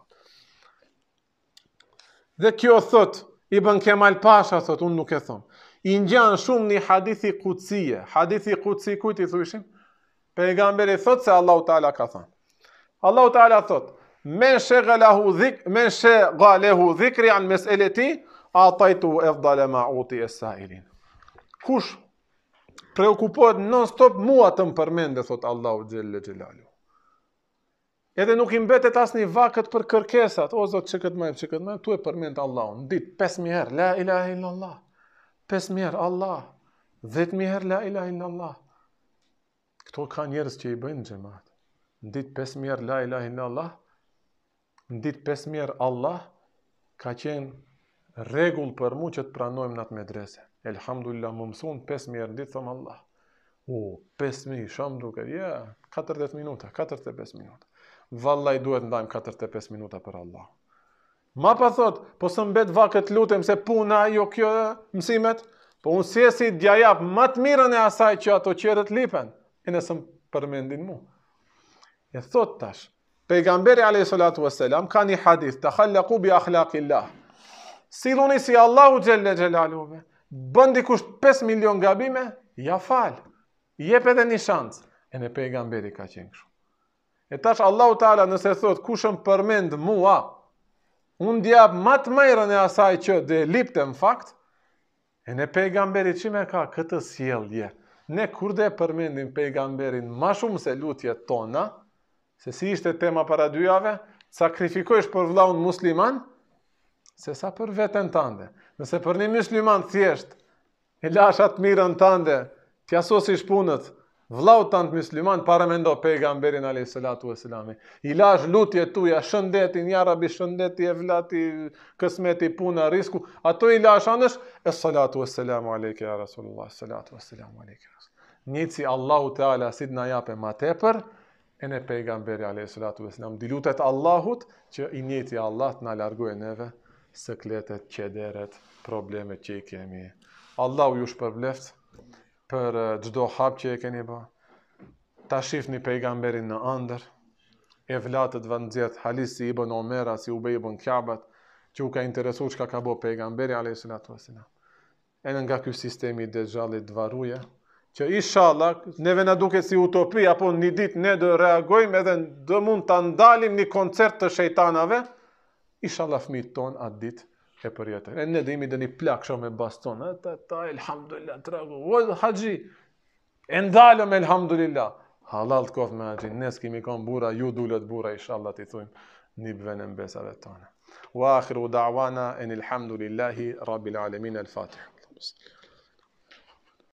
Dhe kjo thot, i bën Kemal Pasha, thot, unë nuk e thonë. I njën shumë një hadithi kutsie, hadithi kutsi kujt i thuishim, pejgamberi thot se Allahu Teala ka thonë. Allahu Teala thot: "Men shaghalahu dhik, men shaghalahu dhikri an mes'alati, a tajtu e vdale ma uti e sailin. Kush preokupohet non stop mua të më përmende, thot Allahu Gjelle Gjelalu. Edhe nuk i mbetet një vakët për kërkesat, o zot që këtë majmë, që këtë majmë, tu e përmende Allahu, në ditë, 5.000 herë, la ilaha illallah, 5 herë, Allah, 10.000 herë, la ilaha illallah. Këto ka njerës që i bëjnë gjemat. Në ditë 5.000 herë, la ilaha illallah, në ditë 5.000 herë, Allah, ka qenë regull për mu që të pranojmë në atë medrese. Elhamdulillah, më mësun 5 mjerë në ditë, thëmë Allah. O, 5 mjë, shumë duke, ja, yeah, 40 minuta, 45 minuta. i duhet ndajmë 45 minuta për Allah. Ma pa thot, po së mbet vakët lutem se puna jo kjo mësimet, po unë si e si më të mirën e asaj që ato qërët lipen, e nësë më përmendin mu. E thot tash, pejgamberi a.s. ka një hadith, të khallaku bi akhlaqillah, siloni si Allahu Gjelle Gjelaluve, bëndi kusht 5 milion gabime, ja falë, jep edhe një shansë, e në pejgamberi ka qenë këshu. E tash Allahu Teala nëse thot kushëm përmend mua, unë djabë matë mejrën e asaj që dhe lipte në fakt, e në pejgamberi që me ka këtë sjellje, ne kur dhe përmendim pejgamberin ma shumë se lutje tona, se si ishte tema para dyjave, sakrifikojsh për vlaun musliman, se sa për veten tënde. Nëse për një musliman thjesht, e lash atë mirën tënde, të jasosish shpunët, vlau të antë musliman, pare me ndo pejgamberin a.s. I lash lutje tuja, shëndetin, një arabi shëndeti, e vlati, kësmeti, puna, risku, ato i lash anësh, e salatu e salamu aleke, a rasullullah, salatu e selamu aleke. Njëci Allahu te ala si dna jape ma tepër, e në pejgamberi a.s. Dilutet Allahut që i njëti Allah të në largu e neve, sekletet, qederet, problemet që i kemi. Allah u ju shpërbleft për gjdo hap që i keni ba, Ta shifë një pejgamberin në andër, e vlatët vëndzjet, halis si i bën omera, si u bej i bën kjabat, që u ka interesu që ka ka bo pejgamberi, ale i sëllatu asina. E nga kjo sistemi dhe gjallit dëvaruje, që ishallah, neve në duke si utopi, apo një dit ne dhe reagojmë edhe dhe mund të ndalim një koncert të shejtanave, isha la fëmijët ton atë ditë e për E ne dhe imi dhe një plak shumë e baston, e ta, ta, elhamdulillah, të o, haqji, e ndalëm, elhamdulillah, halal të kofë me haqji, ne kimi kanë bura, ju dulet bura, isha Allah t'i thujmë, një bëvenë në besave tonë. Wa akhiru da'wana, en elhamdulillahi, rabbil alemin, el fatih